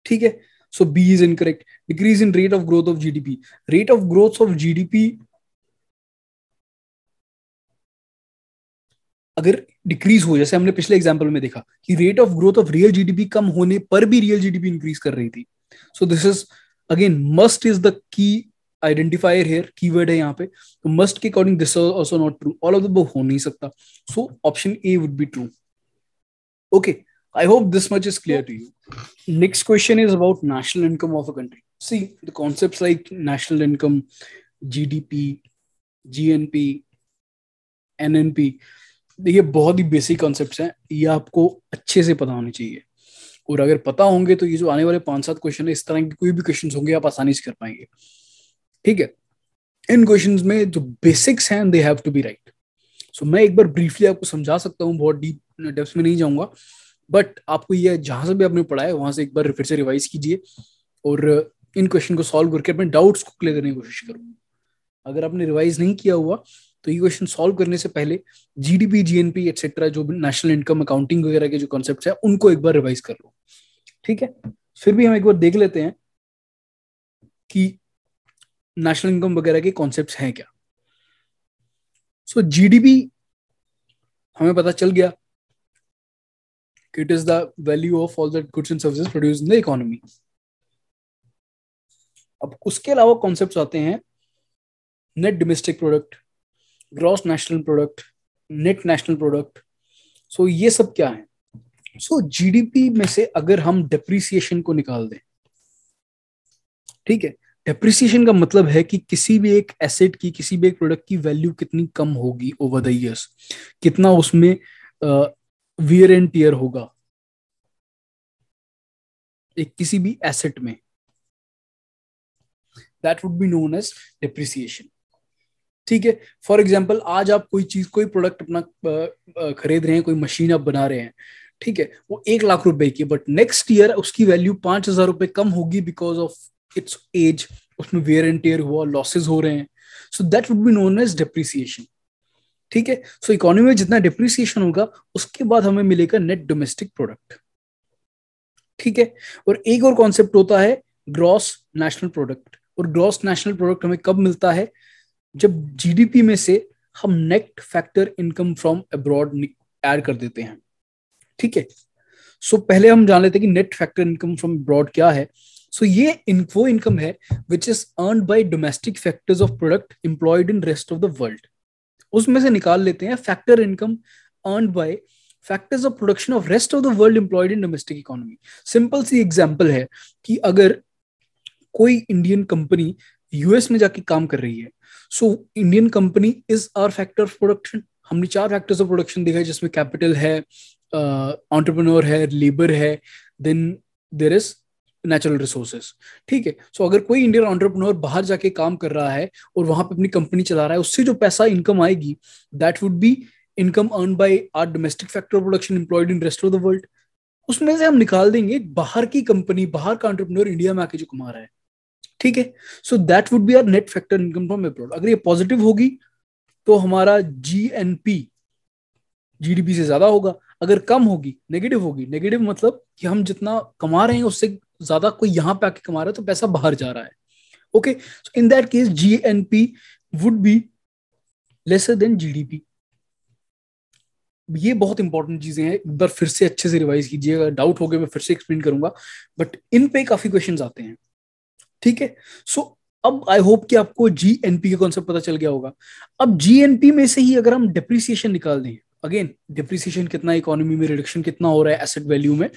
S1: ठीक है so B is incorrect decrease in rate of growth of GDP rate of growth of GDP अगर डिक्रीज हो जैसे हमने पिछले एग्जाम्पल में देखा कि rate of growth of real GDP कम होने पर भी रियल जीडीपी इंक्रीज कर रही थी so this is again must is the key identifier here key word है यहाँ पे तो मस्ट के according this also not true all of the हो नहीं सकता so option A would be true okay I hope this much is clear to you next question is about national income of a country see the concept like national income G D P G N P N N P ये बहुत ही बेसिक कॉन्सेप्ट है ये आपको अच्छे से पता होने चाहिए और अगर पता होंगे तो ये जो आने वाले पांच सात क्वेश्चन है इस तरह के कोई भी क्वेश्चन होंगे आप आसानी से कर पाएंगे ठीक है इन क्वेश्चन में जो बेसिक्स हैं they have to be right so मैं एक बार ब्रीफली आपको समझा सकता हूँ बहुत डीप डेप्थ में नहीं जाऊंगा बट आपको ये जहां से भी आपने पढ़ा है वहां से एक बार फिर से रिवाइज कीजिए और इन क्वेश्चन को सॉल्व करके अपने डाउट्स को क्लियर करने की कोशिश करूंगा अगर आपने रिवाइज नहीं किया हुआ तो ये क्वेश्चन सॉल्व करने से पहले जीडीपी जीएनपी एक्सेट्रा जो भी नेशनल इनकम अकाउंटिंग वगैरह के जो कॉन्सेप्ट है उनको एक बार रिवाइज कर लो ठीक है फिर भी हम एक बार देख लेते हैं कि नेशनल इनकम वगैरह के कॉन्सेप्ट हैं क्या सो so, जीडीपी हमें पता चल गया कि it is the value of all that goods and services produce in the economy अब उसके अलावा कॉन्सेप्ट आते हैं net domestic product gross national product net national product so ये सब क्या है सो so, जीडीपी में से अगर हम डेप्रीसिएशन को निकाल दें ठीक है डेप्रिसिएशन का मतलब है कि किसी भी एक एसेट की किसी भी एक प्रोडक्ट की वैल्यू कितनी कम होगी ओवर द इयर्स कितना उसमें वियर एंड टीयर होगा एक किसी भी एसेट में that would be known as depreciation ठीक है फॉर एग्जाम्पल आज आप कोई चीज कोई प्रोडक्ट अपना खरीद रहे हैं कोई मशीन आप बना रहे हैं ठीक है वो एक लाख रुपए की बट नेक्स्ट ईयर उसकी वैल्यू पांच हजार रुपए कम होगी बिकॉज ऑफ इट्स एज उसमें वेयर एंड टेयर हुआ लॉसेज हो रहे हैं so that would be known as depreciation ठीक है सो इकोनॉमी में जितना डिप्रिसिएशन होगा उसके बाद हमें मिलेगा नेट डोमेस्टिक प्रोडक्ट ठीक है और एक और कॉन्सेप्ट होता है ग्रॉस नेशनल प्रोडक्ट और ग्रॉस नेशनल प्रोडक्ट हमें कब मिलता है जब जीडीपी में से हम net factor income from abroad add कर देते हैं ठीक है सो पहले हम जान लेते हैं कि net factor income from abroad क्या है सो ये वो इनकम है which is earn by domestic factors of product employed in rest of the world उसमें से निकाल लेते हैं factor income earn by factors of production of rest of the world employed in domestic economy simple see example है कि अगर कोई इंडियन कंपनी यूएस में जाके काम कर रही है so Indian company is our factor of production हमने चार फैक्टर्स ऑफ प्रोडक्शन देखा है जिसमें कैपिटल है ऑन्टरप्रनोर uh, है लेबर है then there is natural resources ठीक है सो अगर कोई इंडियन ऑन्टरप्रनोर बाहर जाके काम कर रहा है और वहां पे अपनी कंपनी चला रहा है उससे जो पैसा इनकम आएगी that would be income earn by our domestic factor production employed in rest of the world उसमें से हम निकाल देंगे बाहर की कंपनी बाहर का ऑन्टरप्रनोर इंडिया में आके जो कमा रहा है ठीक है so that would be our net factor income from abroad अगर ये पॉजिटिव होगी तो हमारा जी एन पी जीडीपी से ज्यादा होगा अगर कम होगी नेगेटिव होगी नेगेटिव मतलब कि हम जितना कमा रहे हैं उससे ज्यादा कोई यहां पे आके कमा रहा है तो पैसा बाहर जा रहा है okay in that case G N P would be lesser than GDP ये बहुत इंपॉर्टेंट चीजें हैं एक बार फिर से अच्छे से रिवाइज कीजिएगा डाउट हो गया मैं फिर से एक्सप्लेन करूंगा बट इन पे काफी क्वेश्चंस आते हैं ठीक है सो अब आई होप कि आपको जीएनपी का कॉन्सेप्ट पता चल गया होगा अब जीएनपी में से ही अगर हम डिप्रिसिएशन निकाल दें अगेन डिप्रिसिएशन कितना इकोनॉमी में रिडक्शन कितना हो रहा है एसेट वैल्यू में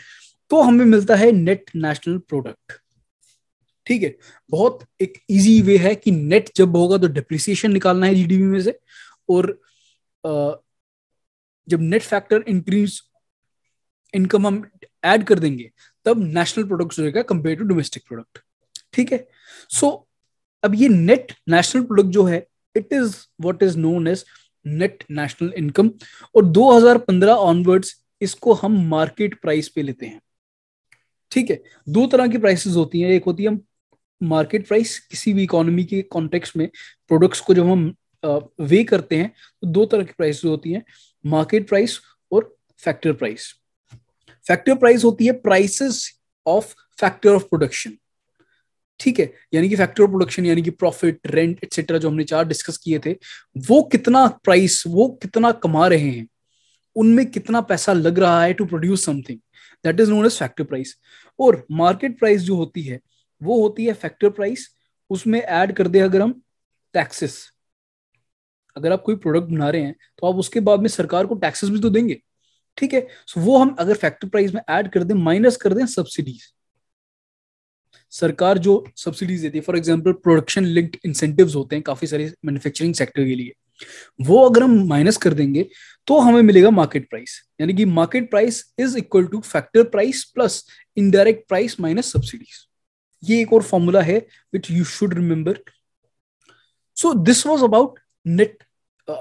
S1: तो हमें मिलता है नेट नेशनल प्रोडक्ट ठीक है बहुत एक इजी वे है कि नेट जब होगा तो डिप्रिसिएशन निकालना है जीडीपी में से और जब नेट फैक्टर इंक्रीज इनकम हम ऐड कर देंगे तब नेशनल प्रोडक्ट रहेगा कंपेयर टू डोमेस्टिक प्रोडक्ट ठीक है सो so, अब ये नेट नेशनल प्रोडक्ट जो है it is what is known as net national income और 2015 ऑनवर्ड्स इसको हम मार्केट प्राइस पे लेते हैं ठीक है दो तरह की प्राइसेस होती हैं एक होती है हम मार्केट प्राइस किसी भी इकोनॉमी के कॉन्टेक्स्ट में प्रोडक्ट्स को जब हम वे करते हैं तो दो तरह की प्राइसेस होती हैं मार्केट प्राइस और फैक्टर प्राइस फैक्टर प्राइस होती है prices of factor of production ठीक है यानी कि फैक्टर ऑफ प्रोडक्शन यानी कि प्रॉफिट रेंट एक्सेट्रा जो हमने चार डिस्कस किए थे वो कितना प्राइस वो कितना कमा रहे हैं उनमें कितना पैसा लग रहा है to produce something that is known as factor price और मार्केट प्राइस जो होती है वो होती है फैक्टर प्राइस उसमें ऐड कर दे अगर हम टैक्सेस अगर आप कोई प्रोडक्ट बना रहे हैं तो आप उसके बाद में सरकार को टैक्सेस भी तो देंगे ठीक है सो so, वो हम अगर फैक्टर प्राइस में ऐड कर दें माइनस कर दें सब्सिडीज सरकार जो सब्सिडीज देती है for example production linked incentive होते हैं काफी सारे मैन्युफैक्चरिंग सेक्टर के लिए वो अगर हम माइनस कर देंगे तो हमें मिलेगा मार्केट प्राइस यानी कि market price is equal to factor price plus indirect price minus subsidies ये एक और फॉर्मूला है which you should remember so this was about net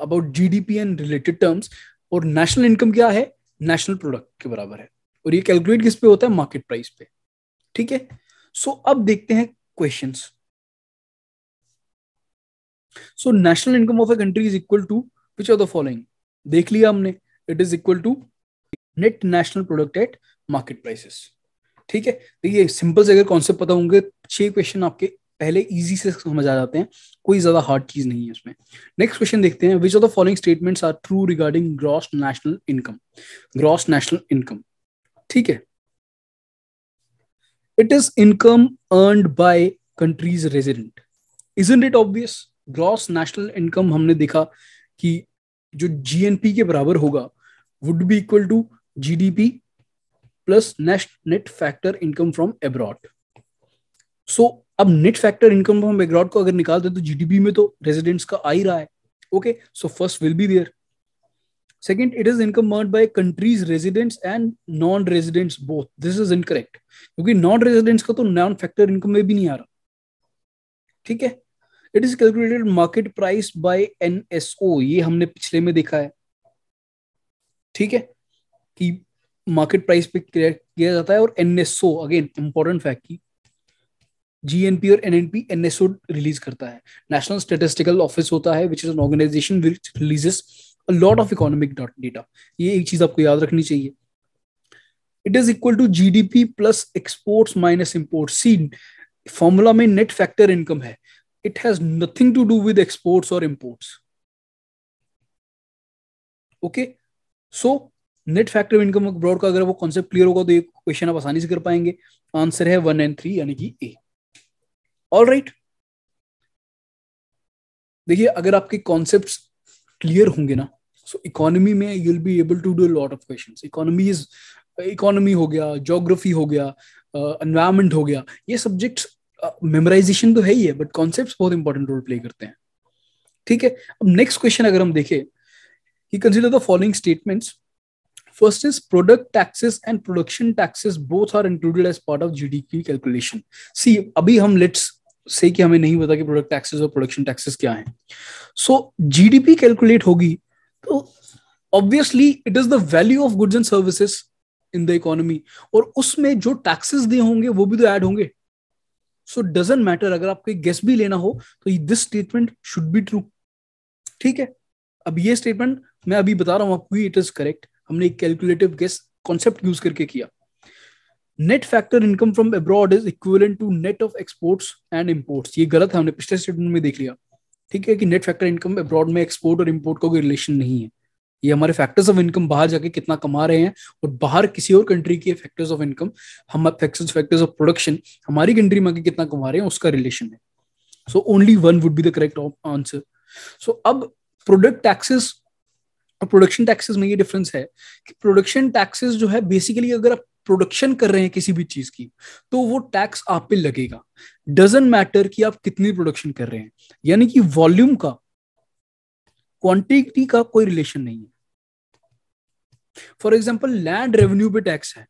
S1: about G D P N related terms और नेशनल इनकम क्या है नेशनल प्रोडक्ट के बराबर है और ये कैलकुलेट किस पे होता है मार्केट प्राइस पे ठीक है सो so, अब देखते हैं question so national income of a country is equal to which are the following देख लिया हमने it is equal to net national product at market prices ठीक है देखिए तो सिंपल से अगर कॉन्सेप्ट पता होंगे छह क्वेश्चन आपके पहले इजी से समझ आ जाते हैं कोई ज्यादा हार्ड चीज नहीं है उसमें नेक्स्ट क्वेश्चन देखते हैं which of the following statements are true regarding gross national income gross national income ठीक है It is income earned by country's resident. Isn't it obvious? Gross national income हमने देखा कि जो जीएनपी के बराबर होगा would be equal to plus plus net factor income from abroad so अब net factor income from abroad को अगर निकाल दे तो जीडीपी में तो रेजिडेंट्स का आ ही रहा है okay so first will be there Second, it is income earned by countries residents and non-residents both. This is incorrect क्योंकि नॉन रेजिडेंट्स का तो नॉन फैक्टर इनकम में भी नहीं आ रहा ठीक है it is calculated market price by NSO ये हमने पिछले में देखा है ठीक है कि मार्केट प्राइस पे किया जाता है और एनएसओ अगेन इंपॉर्टेंट फैक्ट की जीएनपी और एनएनपी एनएसओ रिलीज करता है नेशनल स्टेटिस्टिकल ऑफिस होता है which is an organization which releases lot of economic data ये एक चीज आपको याद रखनी चाहिए it is equal to G D P plus export minus import see formula में नेट फैक्टर इनकम है it has nothing to do with exports और imports okay so net factor income abroad का अगर वो कॉन्सेप्ट क्लियर होगा तो ये क्वेश्चन आप आसानी से कर पाएंगे आंसर है वन एंड थ्री यानी कि ए ऑल राइट देखिए अगर आपके कॉन्सेप्ट क्लियर होंगे ना सो इकोनॉमी में you will be able to do lot of question economy is economy हो गया जोग्राफी हो गया एनवायरमेंट uh, हो गया ये सब्जेक्ट मेमोराइजेशन uh, तो है ही है बट कॉन्सेप्ट बहुत इंपॉर्टेंट रोल प्ले करते हैं ठीक है अब नेक्स्ट क्वेश्चन अगर हम देखें ही consider the following statements first is product taxes and production taxes both are included as part of GDP calculation see अभी हम लेट्स से कि हमें नहीं पता कि प्रोडक्ट टैक्सेस और प्रोडक्शन टैक्सेस क्या हैं. सो जीडीपी कैलकुलेट होगी तो obviously it is the value of goods and services in the economy और उसमें जो टैक्सेस दिए होंगे वो भी तो ऐड होंगे सो डजेंट मैटर अगर आपको एक गेस भी लेना हो तो this statement should be true ठीक है अब ये स्टेटमेंट मैं अभी बता रहा हूं आपको इट इज करेक्ट हमने एक कैलकुलेटिव गेस कॉन्सेप्ट यूज करके किया net factor income from abroad is equal to net of exports and imports ये गलत है हमने पिछले स्टेटमेंट में देख लिया ठीक है कि नेट फैक्टर इनकम अब्रॉड में एक्सपोर्ट और इम्पोर्ट का कोई रिलेशन नहीं है ये हमारे फैक्टर्स ऑफ इनकम बाहर जाके कितना कमा रहे हैं और बाहर किसी और कंट्री के फैक्टर्स ऑफ इनकम हम फैक्टर्स फैक्टर्स ऑफ प्रोडक्शन हमारी कंट्री में आके कितना कमा रहे हैं उसका रिलेशन है so only one would be the correct answer so अब प्रोडक्ट टैक्सेस और प्रोडक्शन टैक्सेस में ये डिफरेंस है कि प्रोडक्शन टैक्सेस जो है बेसिकली अगर आप प्रोडक्शन कर रहे हैं किसी भी चीज की तो वो टैक्स आप पे लगेगा डजेंट मैटर कि आप कितनी प्रोडक्शन कर रहे हैं यानी कि वॉल्यूम का क्वांटिटी का कोई रिलेशन नहीं है फॉर एग्जाम्पल लैंड रेवेन्यू पे टैक्स है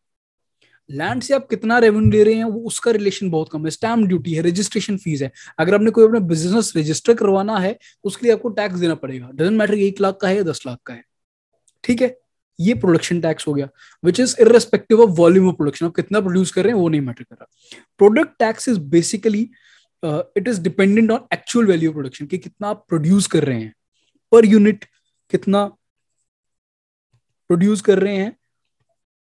S1: लैंड से आप कितना रेवेन्यू ले रहे हैं वो उसका रिलेशन बहुत कम है स्टैम्प ड्यूटी है रजिस्ट्रेशन फीस है अगर आपने कोई अपना बिजनेस रजिस्टर करवाना है तो उसके लिए आपको टैक्स देना पड़ेगा डजेंट मैटर एक लाख का है या दस लाख का है ठीक है ये प्रोडक्शन टैक्स हो गया which is irrespective of volume of production आप कितना प्रोड्यूस कर रहे हैं वो नहीं मैटर कर रहा product tax is basically it is dependent on actual value of production की कितना आप प्रोड्यूस कर रहे हैं पर यूनिट कितना प्रोड्यूस कर रहे हैं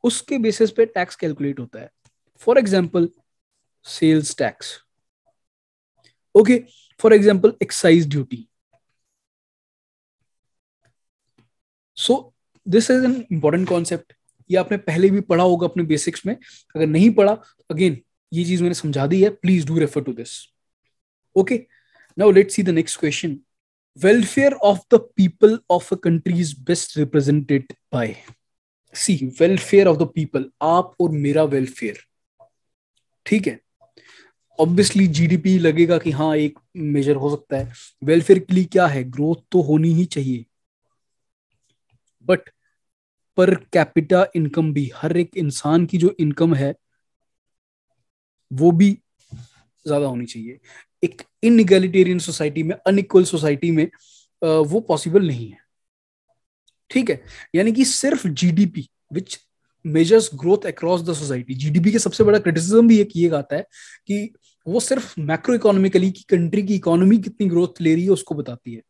S1: उसके बेसिस पे टैक्स कैलकुलेट होता है for example sales tax okay for example excise duty so this is an important concept ये आपने पहले भी पढ़ा होगा अपने बेसिक्स में अगर नहीं पढ़ा तो अगेन ये चीज मैंने समझा दी है please do refer to this okay now let see the next question welfare of the people of a country is best represented by C welfare of the people आप और मेरा वेलफेयर ठीक है ऑब्वियसली जीडीपी लगेगा कि हाँ एक मेजर हो सकता है वेलफेयर के लिए क्या है ग्रोथ तो होनी ही चाहिए बट पर कैपिटा इनकम भी हर एक इंसान की जो इनकम है वो भी ज्यादा होनी चाहिए एक इनगेलिटेरियन सोसाइटी में अनइक्वल सोसाइटी में वो पॉसिबल नहीं है ठीक है यानी कि सिर्फ GDP which measures growth across the society GDP के सबसे बड़ा क्रिटिसिज्म भी एक ये आता है कि वो सिर्फ मैक्रो इकोनॉमिकली कंट्री की इकोनॉमी कितनी ग्रोथ ले रही है उसको बताती है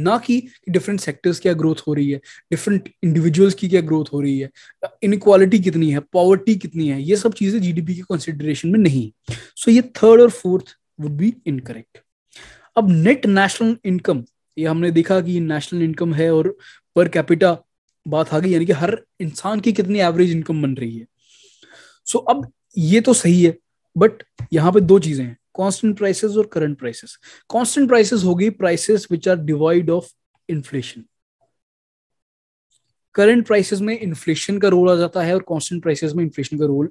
S1: ना कि डिफरेंट सेक्टर्स क्या ग्रोथ हो रही है डिफरेंट इंडिविजुअल्स की क्या ग्रोथ हो रही है इनक्वालिटी कितनी है पॉवर्टी कितनी है ये सब चीजें जीडीपी के कंसिडरेशन में नहीं सो so, ये थर्ड और फोर्थ वुड बी इनकरेक्ट अब नेट नेशनल इनकम ये हमने देखा कि नेशनल इनकम है और पर कैपिटा बात आ गई यानी कि हर इंसान की कितनी एवरेज इनकम बन रही है सो so, अब ये तो सही है बट यहाँ पे दो चीजें हैं कॉन्स्टेंट प्राइसेस और करंट प्राइसेस कॉन्स्टेंट प्राइसेस होगी prices which are divide of inflation current prices में इन्फ्लेशन का रोल आ जाता है और कॉन्स्टेंट प्राइसेस में इन्फ्लेशन का रोल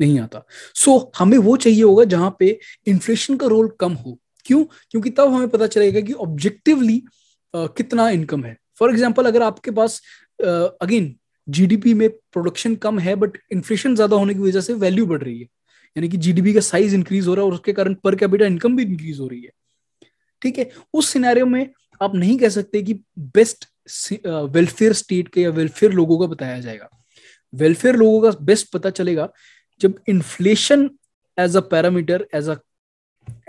S1: नहीं आता सो so, हमें वो चाहिए होगा जहां पे इन्फ्लेशन का रोल कम हो क्यों क्योंकि तब हमें पता चलेगा कि ऑब्जेक्टिवली uh, कितना इनकम है फॉर एग्जाम्पल अगर आपके पास अगेन uh, जीडीपी में प्रोडक्शन कम है बट इन्फ्लेशन ज्यादा होने की वजह से वैल्यू बढ़ रही है यानी कि जीडीपी का साइज इंक्रीज हो रहा है और उसके कारण पर कैपिटल इनकम भी इंक्रीज हो रही है ठीक है उस सिनेरियो में आप नहीं कह सकते कि बेस्ट वेलफेयर स्टेट के या वेलफेयर लोगों का बताया जाएगा वेलफेयर लोगों का बेस्ट पता चलेगा जब inflation as a parameter as a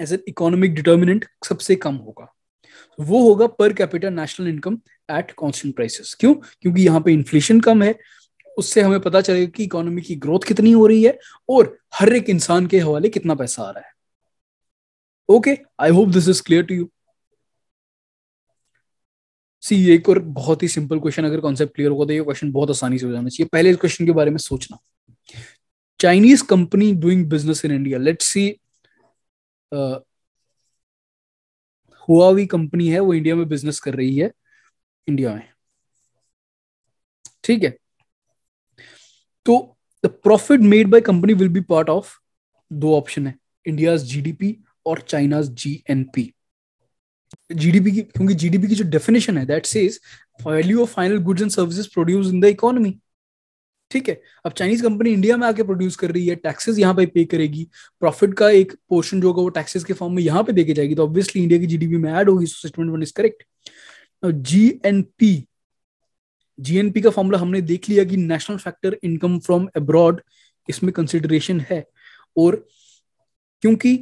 S1: as an economic determinant सबसे कम होगा वो होगा per capital national income at constant prices क्यों क्योंकि यहाँ पे इन्फ्लेशन कम है उससे हमें पता चलेगा कि इकोनॉमी की ग्रोथ कितनी हो रही है और हर एक इंसान के हवाले कितना पैसा आ रहा है okay I hope this is clear to you see एक और बहुत ही सिंपल क्वेश्चन अगर कॉन्सेप्ट क्लियर होगा तो ये क्वेश्चन बहुत आसानी से हो जाना चाहिए पहले इस क्वेश्चन के बारे में सोचना Chinese company doing business in India let see Huawei company है वो इंडिया में बिजनेस कर रही है इंडिया में ठीक है तो the profit made by company will be part of दो ऑप्शन है इंडिया जीडीपी और चाइना जीएनपी जीडीपी की क्योंकि जीडीपी की जो डेफिनेशन है that says value of final goods and services produce in the economy ठीक है अब चाइनीज कंपनी इंडिया में आके प्रोड्यूस कर रही है टैक्सेस यहाँ पे पे करेगी प्रॉफिट का एक पोर्शन जो होगा वो टैक्सेस के फॉर्म में यहाँ पे देके जाएगी तो ऑब्वियसली इंडिया की जीडीपी में ऐड होगी so statement one is correct G N P GNP का फॉर्मूला हमने देख लिया कि national factor income from abroad इसमें कंसिडरेशन है और क्योंकि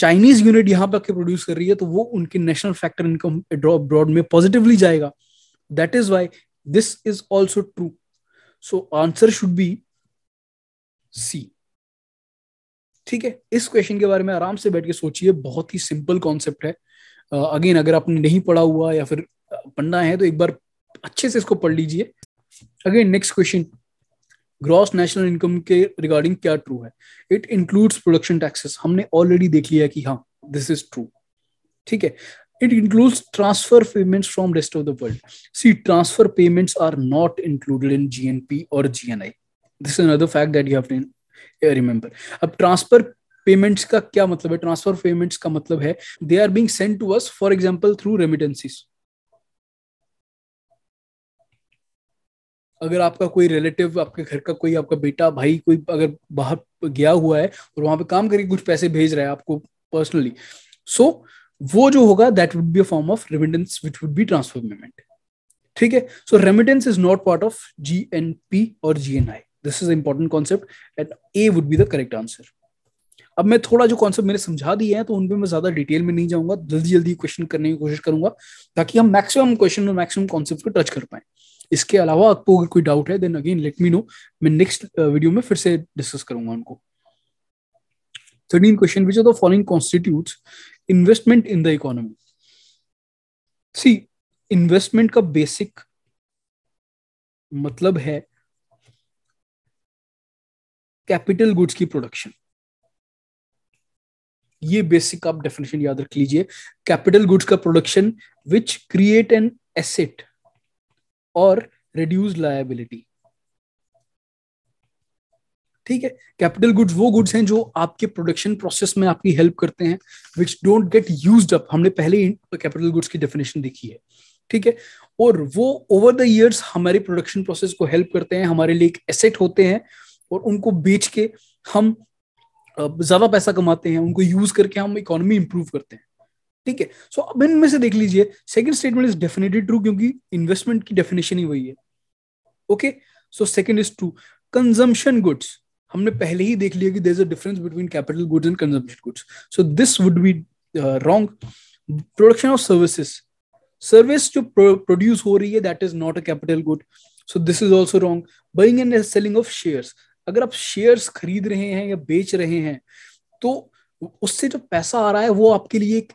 S1: चाइनीज यूनिट यहां पर प्रोड्यूस कर रही है तो वो उनके नेशनल फैक्टर इनकम अब्रॉड में पॉजिटिवली जाएगा that is why this is also true so answer should be C ठीक है इस क्वेश्चन के बारे में आराम से बैठ के सोचिए बहुत ही सिंपल कॉन्सेप्ट है अगेन uh, अगर आपने नहीं पढ़ा हुआ या फिर पढ़ना है तो एक बार अच्छे से इसको पढ़ लीजिए again next question gross national income के रिगार्डिंग क्या ट्रू है इट इंक्लूड्स प्रोडक्शन टैक्सेस हमने ऑलरेडी देख लिया कि हाँ दिस इज ट्रू ठीक है it includes transfer payment from rest of the world see transfer payments are not included in GNP और GNI this is another fact that you have remember अब ट्रांसफर पेमेंट्स का क्या मतलब है ट्रांसफर पेमेंट्स का मतलब है they are being sent to us for example through remittances अगर आपका कोई रिलेटिव आपके घर का कोई आपका बेटा भाई कोई अगर बाहर गया हुआ है और वहां पे काम करके कुछ पैसे भेज रहा है आपको पर्सनली सो so, वो जो होगा that would be a form of remittance which would be transfer payment ठीक है so remittance is not part of G N P और G N I this is important concept and A would be the correct answer अब मैं थोड़ा जो कॉन्सेप्ट मैंने समझा दिए हैं तो उनपे मैं ज्यादा डिटेल में नहीं जाऊंगा जल्दी जल्दी क्वेश्चन करने की कोशिश करूंगा ताकि हम मैक्सिमम क्वेश्चन और मैक्सिमम कॉन्सेप्ट को टच कर पाए इसके अलावा आपको अगर कोई डाउट है then again let me know मैं नेक्स्ट वीडियो uh, में फिर से डिस्कस करूंगा उनको thirteen question which of the following constitute investment in the economy see investment का बेसिक मतलब है कैपिटल गुड्स की प्रोडक्शन ये बेसिक आप डेफिनेशन याद रख लीजिए कैपिटल गुड्स का production which create an asset और रिड्यूस लायबिलिटी ठीक है कैपिटल गुड्स वो गुड्स हैं जो आपके प्रोडक्शन प्रोसेस में आपकी हेल्प करते हैं which don't get use up हमने पहले ही कैपिटल गुड्स की डेफिनेशन देखी है ठीक है और वो ओवर द इयर्स हमारे प्रोडक्शन प्रोसेस को हेल्प करते हैं हमारे लिए एक एसेट होते हैं और उनको बेच के हम ज्यादा पैसा कमाते हैं उनको यूज करके हम इकोनॉमी इंप्रूव करते हैं ठीक है सो अब इनमें से देख लीजिए second statement is definitely true क्योंकि इन्वेस्टमेंट की डेफिनेशन ही वही है okay so second is true consumption goods हमने पहले ही देख लिया कि there is a difference between capital goods and consumption goods so this would be wrong production of services service जो प्रोड्यूस हो रही है that is not a capital good so this is also wrong buying and selling of shares अगर आप शेयर्स खरीद रहे हैं या बेच रहे हैं तो उससे जो पैसा आ रहा है वो आपके लिए एक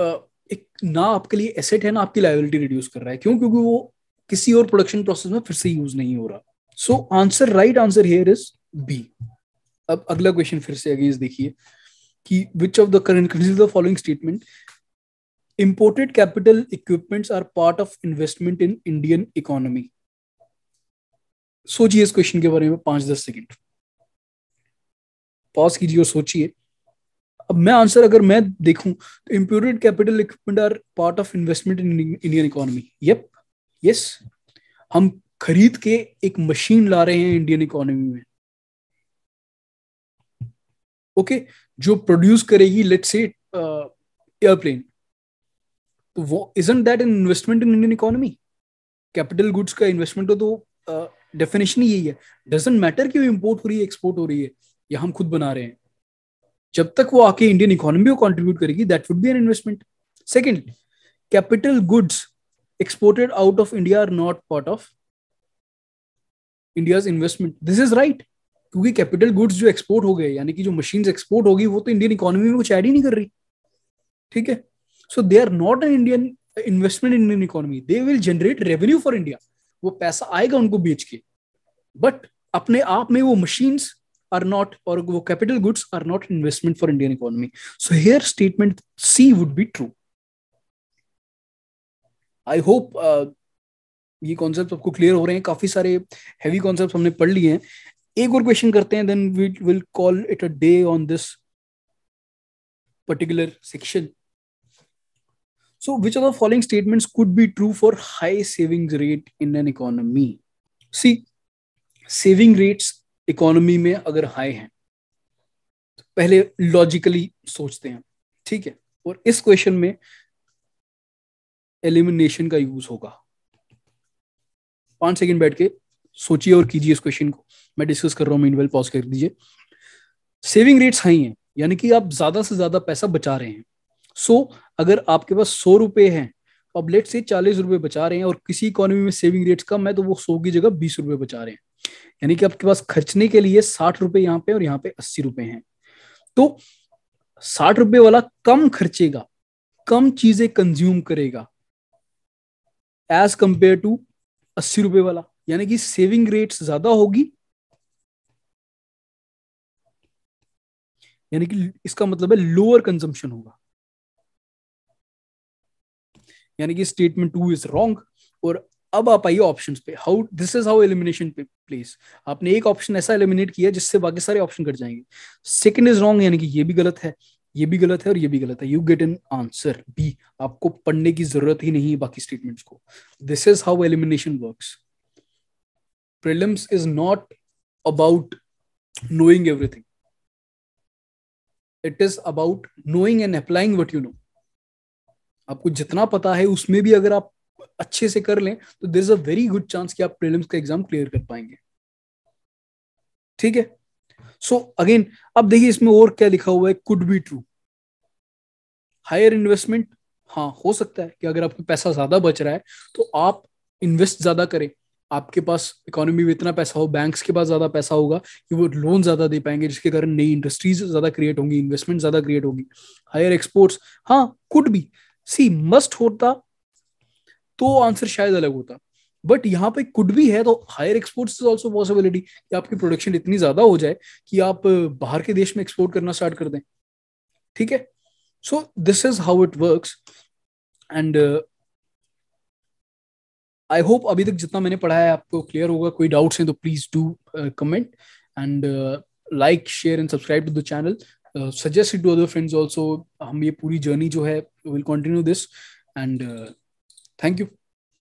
S1: एक ना आपके लिए एसेट है ना आपकी लाइबिलिटी रिड्यूस कर रहा है क्यों क्योंकि वो किसी और प्रोडक्शन प्रोसेस में फिर से यूज नहीं हो रहा so answer right answer here is B अब अगला क्वेश्चन फिर से अगेंस्ट देखिए कि which of the current consider the following statement imported capital equipments are part of investment in Indian economy सोचिए इस क्वेश्चन के बारे में पांच दस सेकेंड पॉज कीजिए और सोचिए अब मैं आंसर अगर मैं देखूं तो imported capital equipment are part of investment in Indian economy yup yes हम खरीद के एक मशीन ला रहे हैं इंडियन इकोनॉमी में ओके okay, जो प्रोड्यूस करेगी लेट से एयरप्लेन तो वो isn't that an investment in Indian economy capital goods का इन्वेस्टमेंट हो तो डेफिनेशन uh, यही है डजेंट मैटर कि वो इम्पोर्ट हो रही है एक्सपोर्ट हो रही है या हम खुद बना रहे हैं जब तक वो आके इंडियन इकोनॉमी को कॉन्ट्रीब्यूट करेगी that would be an investment second capital goods exported out of India are not part of India investment this is right क्योंकि कैपिटल गुड्स जो एक्सपोर्ट हो गए यानी कि जो मशीन एक्सपोर्ट होगी वो तो इंडियन इकोनॉमी में कुछ ऐड ही नहीं कर रही ठीक है so they are not an Indian investment in Indian economy they will generate revenue for India वो पैसा आएगा उनको बेच के बट अपने आप में वो machines are not or capital goods are not investment for indian economy so here statement c would be true I hope uh, ये कॉन्सेप्ट आपको क्लियर हो रहे हैं काफी सारे हैवी कॉन्सेप्ट हमने पढ़ लिए हैं एक और क्वेश्चन करते हैं then we will call it a day on this particular section. So, which of the following statements could be true for high savings rate in an economy? See, saving rates economy में अगर हाई है तो पहले लॉजिकली सोचते हैं ठीक है और इस क्वेश्चन में एलिमिनेशन का यूज होगा पांच सेकंड बैठ के सोचिए और कीजिए इस क्वेश्चन को मैं डिस्कस कर रहा हूं मीनवेल पॉज कर दीजिए सेविंग रेट्स हाई हैं यानी कि आप ज्यादा से ज्यादा पैसा बचा रहे हैं सो so, अगर आपके पास सौ रुपए हैं अब लेट से चालीस रुपए बचा रहे हैं और किसी इकोनॉमी में सेविंग रेट्स कम है तो वो सौ की जगह बीस रुपए बचा रहे हैं यानी कि आपके पास खर्चने के लिए साठ रुपए यहाँ पे और यहाँ पे अस्सी रुपए हैं तो साठ रुपए वाला कम खर्चेगा कम चीजें कंज्यूम करेगा एज कंपेयर टू अस्सी रुपए वाला यानी कि सेविंग रेट्स ज्यादा होगी यानी कि इसका मतलब है लोअर कंजम्पशन होगा यानी कि स्टेटमेंट टू इज रॉन्ग और अब आप आइए ऑप्शंस पे how this is how elimination पे प्लेस आपने एक ऑप्शन ऐसा एलिमिनेट किया जिससे बाकी सारे ऑप्शन कट जाएंगे सेकंड इज रॉन्ग यानी कि ये भी गलत है ये भी गलत है और ये भी गलत है you get an answer B आपको पढ़ने की जरूरत ही नहीं है बाकी स्टेटमेंट्स को this is how elimination works prelims is not about knowing everything it is about knowing and applying what you know आपको जितना पता है उसमें भी अगर आप अच्छे से कर लें तो there is a very good chance कि आप प्रीलिम्स का एग्जाम क्लियर कर पाएंगे ठीक है सो अगेन अब देखिए इसमें और क्या लिखा हुआ है could be true higher investment हाँ हो सकता है कि अगर आपको पैसा ज्यादा बच रहा है तो आप इन्वेस्ट ज्यादा करें आपके पास इकोनॉमी में इतना पैसा हो बैंक्स के पास ज्यादा पैसा होगा कि वो लोन ज्यादा दे पाएंगे जिसके कारण नई इंडस्ट्रीज ज्यादा क्रिएट होंगी इन्वेस्टमेंट ज्यादा क्रिएट होगी हायर एक्सपोर्ट्स हाँ कुड बी सी मस्ट होता तो आंसर शायद अलग होता बट यहाँ पे कुड भी है तो higher exports is also possibility कि आपकी प्रोडक्शन इतनी ज्यादा हो जाए कि आप बाहर के देश में एक्सपोर्ट करना स्टार्ट कर दें ठीक है so this is how it works and I hope अभी तक जितना मैंने पढ़ा है आपको क्लियर होगा कोई डाउट्स हैं तो please do comment and like share and subscribe to the channel suggest to other friends also हम ये पूरी जर्नी जो है will continue this and Thank you.